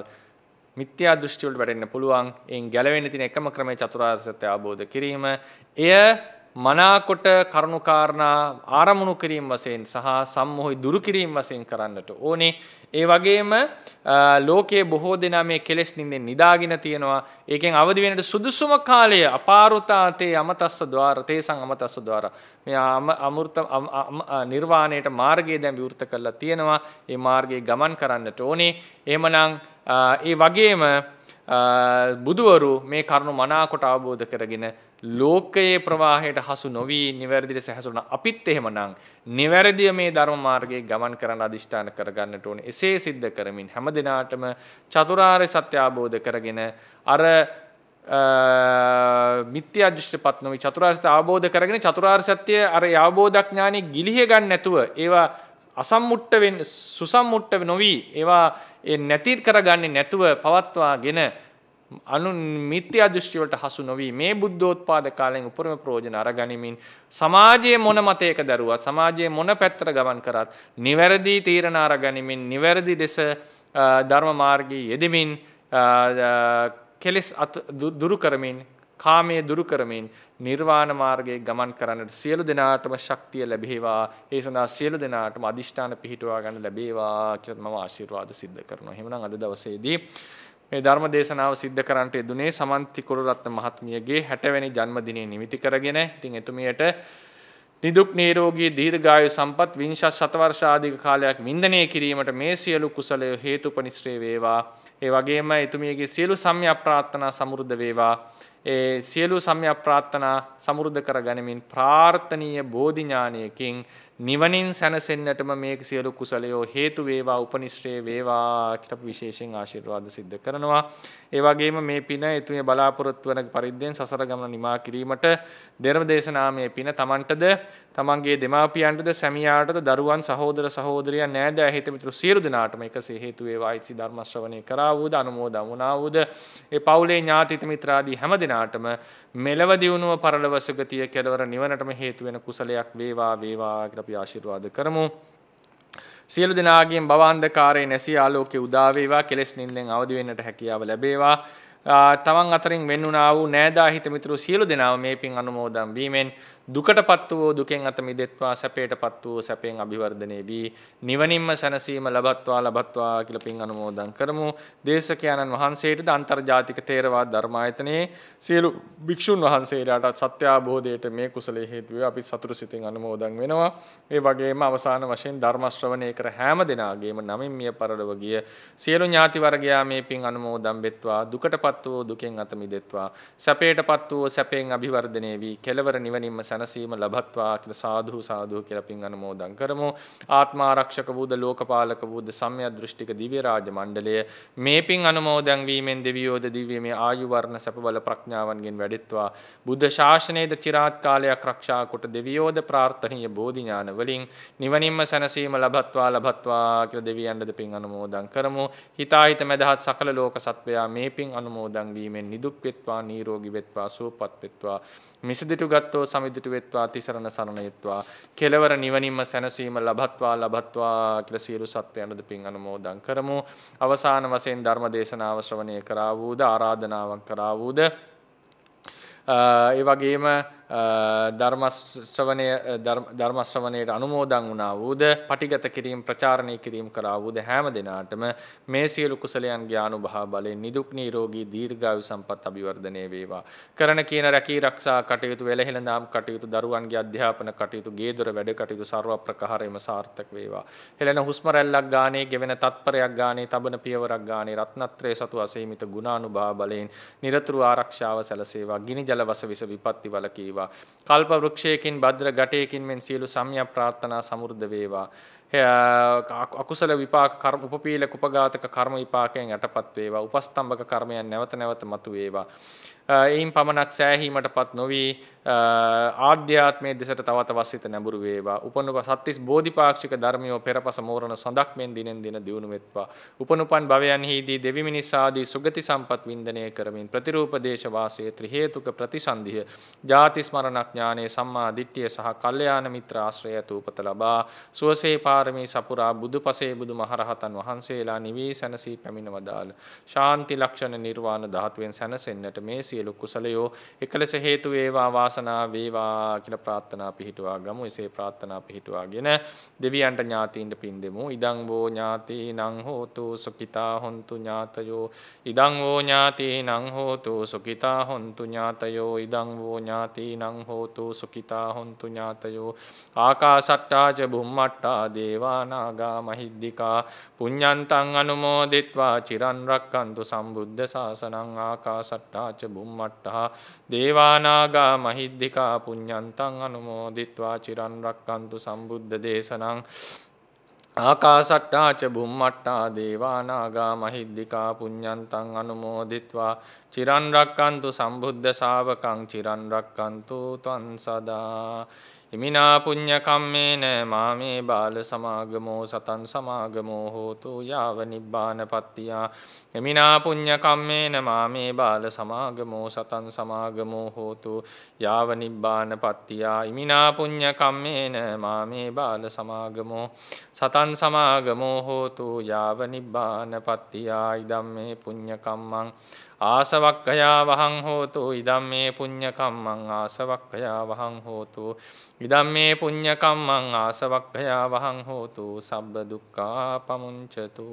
මිත්‍යා දෘෂ්ටි වලට වැටෙන්න පුළුවන්. එයින් ගැලවෙන්න තියෙන එකම ක්‍රමය චතුරාර්ය සත්‍ය අවබෝධ කිරීම. එය මනාකොට කරුණුකාරණා ආරමුණු කිරීම වශයෙන් සහ සම්මෝහි දුරු කිරීම වශයෙන් කරන්නට ඕනේ. ඒ වගේම ලෝකයේ බොහෝ දෙනා මේ කෙලෙස් නිින්දෙන් නිදාගෙන තියෙනවා. ඒකෙන් අවදි වෙන්නට සුදුසුම කාලය අපාරුතාතේ අමතස්ස ద్వාර තේසං අමතස්ස ద్వාර. මේ අමෘත නිර්වාණයට මාර්ගය දැන් විවෘත කරලා තියෙනවා. ඒ මාර්ගයේ ගමන් කරන්නට ඕනේ. එහෙමනම් ඒ වගේම බුදුවරු මේ කරුණු මනාකොට අවබෝධ කරගෙන ලෝකයේ ප්‍රවාහයට හසු නොවී නිවැරදිට සැහැසුන අපිත් එහෙමනම් නිවැරදිය මේ ධර්ම මාර්ගයේ ගමන් කරන්න අදිෂ්ඨාන කරගන්නට ඕනේ. එසේ සිද්ධ කරමින් හැම දිනාටම චතුරාර්ය සත්‍ය අවබෝධ කරගෙන අර මිත්‍ය අදෘෂ්ටිපත් නොවි චතුරාර්ය සත්‍ය අවබෝධ කරගෙන චතුරාර්ය සත්‍ය අර අවබෝධඥානෙ ගිලිහ ගන්න නැතුව ඒවා අසම්මුට්ට වෙන්න සුසම්මුට්ට නොවි ඒවා ඒ නැති කරගන්නේ නැතුව පවත්වාගෙන අනු මිත්‍යා දෘෂ්ටිවලට හසු නොවී මේ බුද්ධෝත්පාද කාලයෙන් උපරිම ප්‍රයෝජන අරගනිමින් සමාජයේ මොන මතයක දරුවත් සමාජයේ මොන පැත්තට ගමන් කරත් නිවැරදි තීරණ අරගනිමින් නිවැරදි ලෙස ධර්ම මාර්ගයේ යෙදෙමින් කෙලෙස් දුරු කරමින් කාමයේ දුරු කරමින් නිර්වාණ මාර්ගයේ ගමන් කරන්නට සියලු දෙනාටම ශක්තිය ලැබේවා. ඒ සඳහා සියලු දෙනාටම අදිෂ්ඨාන පිහිටුවා ගන්න ලැබේවා කියලා මම ආශිර්වාද සිද්ධ කරනවා. එහෙනම් අද දවසේදී මේ ධර්ම දේශනාව සිද්ධ කරන්නට යෙදුනේ සමන්ති කුරුරත්න මහත්මියගේ 60 වෙනි ජන්මදිනය නිමිති කරගෙන. ඉතින් එතුමියට නිදුක් නීරෝගී දීර්ඝායු සම්පත් විංශ ශතවර්ෂ ආදී කාලයක් වින්දනය කිරීමට මේ සියලු කුසලය හේතුපනිශ්‍රේ වේවා. ඒ වගේම එතුමියගේ සියලු සම්‍යක් ප්‍රාර්ථනා සමෘද්ධ වේවා. ඒ සියලු සම්‍යක් ප්‍රාර්ථනා සමෘද්ධ කර ගනිමින් ප්‍රාර්ථනීය බෝධිඥානයකින් නිවනින් සැනසෙන්න්නටම මේ සියලු කුසලයෝ හේතු වේවා උපනිශ්‍රේ වේවා කිරප විශේෂෙන් ආශිර්වාද සිද්ධ කරනවා. ඒවගේම මේ පින එතුේ බලාපොරොත්තු වන පරිද්දෙන් සසර ගමන නිමා කිරීමට දෙරම දේශනාමය පින තමන්ටද තමන්ගේ දෙමාපියන්ටද සැමියාටද දරුවන් සහෝදර සහෝදරය නෑද ඇහිතමිතුරු සියරු දෙනාටම එක සේහේතුවේ වායිසි ධර්මශ්‍රවනය කරාවූද අනුමෝද වුණාවූද ඒ පවුලේ ඥාතිතමිත්‍රාදී හැම දෙනාටම මෙලව දියුණුව පරලව සුගතිය කෙලවර නිවනටම හේතු වෙන කුසලයක් වේවා වේවා කියලා අපි ආශිර්වාද කරමු. සියලු දෙනාගෙන් භවන්ධකාරයේ නැසී ආලෝකයේ උදා වේවා කෙලෙස් නින්දෙන් අවදි වෙන්නට හැකියාව ලැබේවා. තමන් අතරින් වෙන්නුනා වූ නෑදා හිතමිතුරු සියලු දෙනාම මේ පින් අනුමෝදන් වීමෙන් දුකට පත් වූ දුකෙන් අත මිදෙත්වා සැපයට පත් වූ සැපයෙන් අභිවර්ධනය වී නිවනින්ම සැනසීම ලබත්වා ලබත්වා කියලා පින් අනුමෝදන් කරමු දේශකයන්න් වහන්සේටද අන්තර්ජාතික තේරවාද ධර්මායතනයේ සියලු භික්ෂුන් වහන්සේලාට සත්‍ය අවබෝධයට මේ කුසලයේ හේතු වේ අපි සතුටු සිතින් අනුමෝදන් වෙනවා ඒ වගේම අවසාන වශයෙන් ධර්ම ශ්‍රවණය කර හැම දිනාගේම නමින් මිය පරලොව ගිය සියලු ඥාති වර්ගයා මේ පින් අනුමෝදන් වෙත්වා දුකටපත් වූ දුකෙන් අත මිදෙත්වා සැපයටපත් වූ සැපයෙන් අභිවර්ධනය වී කෙලවර නිවනින්ම සැනසීම ලබත්වා කියලා සාදු සාදු කියලා පින් අනුමෝදන් කරමු. ආත්මාරක්ෂක වූද ලෝකපාලක වූද සම්‍යක් දෘෂ්ටික දිව්‍ය රාජ මණ්ඩලය මේ පින් අනුමෝදන් වීමෙන් දෙවියෝද දිව්‍යමය ආයු වර්ණ සැප බල ප්‍රඥාවන්ගෙන් වැඩෙත්වා. බුද්ධ ශාසනයේද চিරාත් කාලයක් ආරක්ෂා කොට දෙවියෝද ප්‍රාර්ථනීය බෝධි ඥාන වලින් නිවනින්ම සැනසීම ලබත්වා ලබත්වා කියලා දෙවියන්ටද පින් අනුමෝදන් කරමු. හිතාහිත මැදහත් සකල ලෝක සත්වයා මේ පින් අනුමෝදන් වීමෙන් නිදුක් වෙත්වා නිරෝගී වෙත්වා සුවපත් වෙත්වා මිසදිටු ගත්තෝ සමිදිටු වෙත්වා තිසරණ සරණයත්වා කෙලවර නිවනින්ම සැනසීම ලබත්වා ලබත්වා කියලා සියලු සත්වයන්ට පින් අනුමෝදන් කරමු අවසාන වශයෙන් ධර්ම දේශනාව ශ්‍රවණය කරා වූද ආරාධනාවක් කරා වූද ඒ වගේම ධර්මශ්‍රවනයට අනුමෝදං වුණා වූද පටිගත කිරීම් ප්‍රචාරණය කිරීම් කරා වූද හැම දෙනාටම මේ සියලු කුසලයන් ්‍යානු භා බලෙන් නිදුක් නීරෝගී දීර්ඝායු සම්පත් අභිවර්ධනය වේවා. කරන කියන රැකී රක්ෂා කටයුතු වෙළහෙළඳම් කටයුතු දරුවන්ගේ අධ්‍යාපන කටයුතු ගේදොර වැඩ කටයුතු සර්ව ප්‍රකාරයම සාර්ථක වේවා. හෙළෙන හුස්මරැල්ලක් ගානේ ගෙවෙන තත්පරයක් ගානේ තබන පියවරක් ගානේ රත්නත්‍රය සතු අසීමිත ගුණානු භා බලයෙන් නිරතුරු ආරක්ෂාව සැලසේවා ගිනි ජලවස විස විපත්ති වලකීව වේවා. කල්ප වෘක්ෂයකින් භද්‍ර ගටයකින් මෙන් සියලු සම්‍යක් ප්‍රාර්ථනා සමෘද්ධ වේවා. අකුසල විපාක කර්ම උපපීල කුපඝාතක කර්ම විපාකයෙන් යටපත් වේවා. උපස්තම්භක කර්මයන් නැවත නැවත මතුවේවා. එයින් පමණක් සෑහීමට පත් නොවී ආධ්‍යාත්මය දෙසට තවත වස්සිත නැඹුරු වේවා උපනුප සත්තිස් බෝධිපාක්ෂික ධර්මයෝ පෙරපස මෝරණ සඳක් මෙන් දිනෙන් දින දියුණු වෙත්වා උපනුපන් භවයන්හිදී දෙවිමිනිස් ආදී සුගති සම්පත් වින්දනය කරමින් ප්‍රතිරූප දේශවාසයේ ත්‍රි හේතුක ප්‍රතිසන්දිය ජාති ස්මරණඥානයේ සම්මා දිට්ඨිය සහ කල්යාණ මිත්‍ර ආශ්‍රය තූපත ලබා සුවසේ පාරමී සපුරා බුදුපසේ බුදු මහරහතන් වහන්සේලා නිවී සැනසී පැමිණවදාල ශාන්ති ලක්ෂණ නිර්වාණ ධාතුවෙන් සැනසෙන්නට මේ සියලු කුසලයෝ එකලෙස හේතු වේවා වාසනා වේවා කියලා ප්‍රාර්ථනා පිහිටුවා ගමු. එසේ ප්‍රාර්ථනා පිහිටුවාගෙන දෙවියන්ට ඥාතීන්ට පින් දෙමු. ඉදං වෝ ඥාතීනං හෝතු සුඛිතා හොන්තු ඥාතයෝ. ඉදං වෝ ඥාතීනං හෝතු සුඛිතා හොන්තු ඥාතයෝ. ඉදං වෝ ඥාතීනං හෝතු සුඛිතා හොන්තු ඥාතයෝ. ආකාසට්ටා ච බුම්මට්ටා දේවා නාග මහිද්దికා පුඤ්ඤන්තං අනුමෝදිත්වා චිරන් රක්칸තු සම්බුද්ධ ශාසනං ආකාසට්ටා ච බුම්මට්ටහා දේවානාගා මහිද්දිකා පුඤ්ඤන්තං අනුමෝදිත්වා චිරන් රක්කන්තු සම්බුද්ධ දේශනං ආකාසට්ටාච බුම්මට්ටා දේවානාගා මහිද්దికා පුඤ්ඤන්තං අනුමෝදිත්වා චිරන් රක්칸තු සම්බුද්ධ ශාවකං චිරන් රක්칸තු ත්වං සදා ඉමිනා පුඤ්ඤ කම්මේන මාමේ බාල සමාගමෝ සතන් සමාගමෝ හෝතු යාව නිබ්බානපත්තියා ඉමිනා පුඤ්ඤ කම්මේන මාමේ බාල සමාගමෝ සතන් සමාගමෝ හෝතු යාව නිබ්බානපත්තියා ඉමිනා පුඤ්ඤ කම්මේන මාමේ බාල සමාගමෝ සතන් සමාගමෝ හෝතු යාව නිබ්බානපත්තියා ඉදම්මේ පුඤ්ඤ කම්මං ආසවක්ඛයා වහං හෝතු ඉදම්මේ පුඤ්ඤ කම්මං ආසවක්ඛයා වහං හෝතු ඉදම්මේ පුඤ්ඤකම්මං ආසවක්ඛයා වහං හෝතු සබ්බ දුක්ඛා පමුඤ්චතු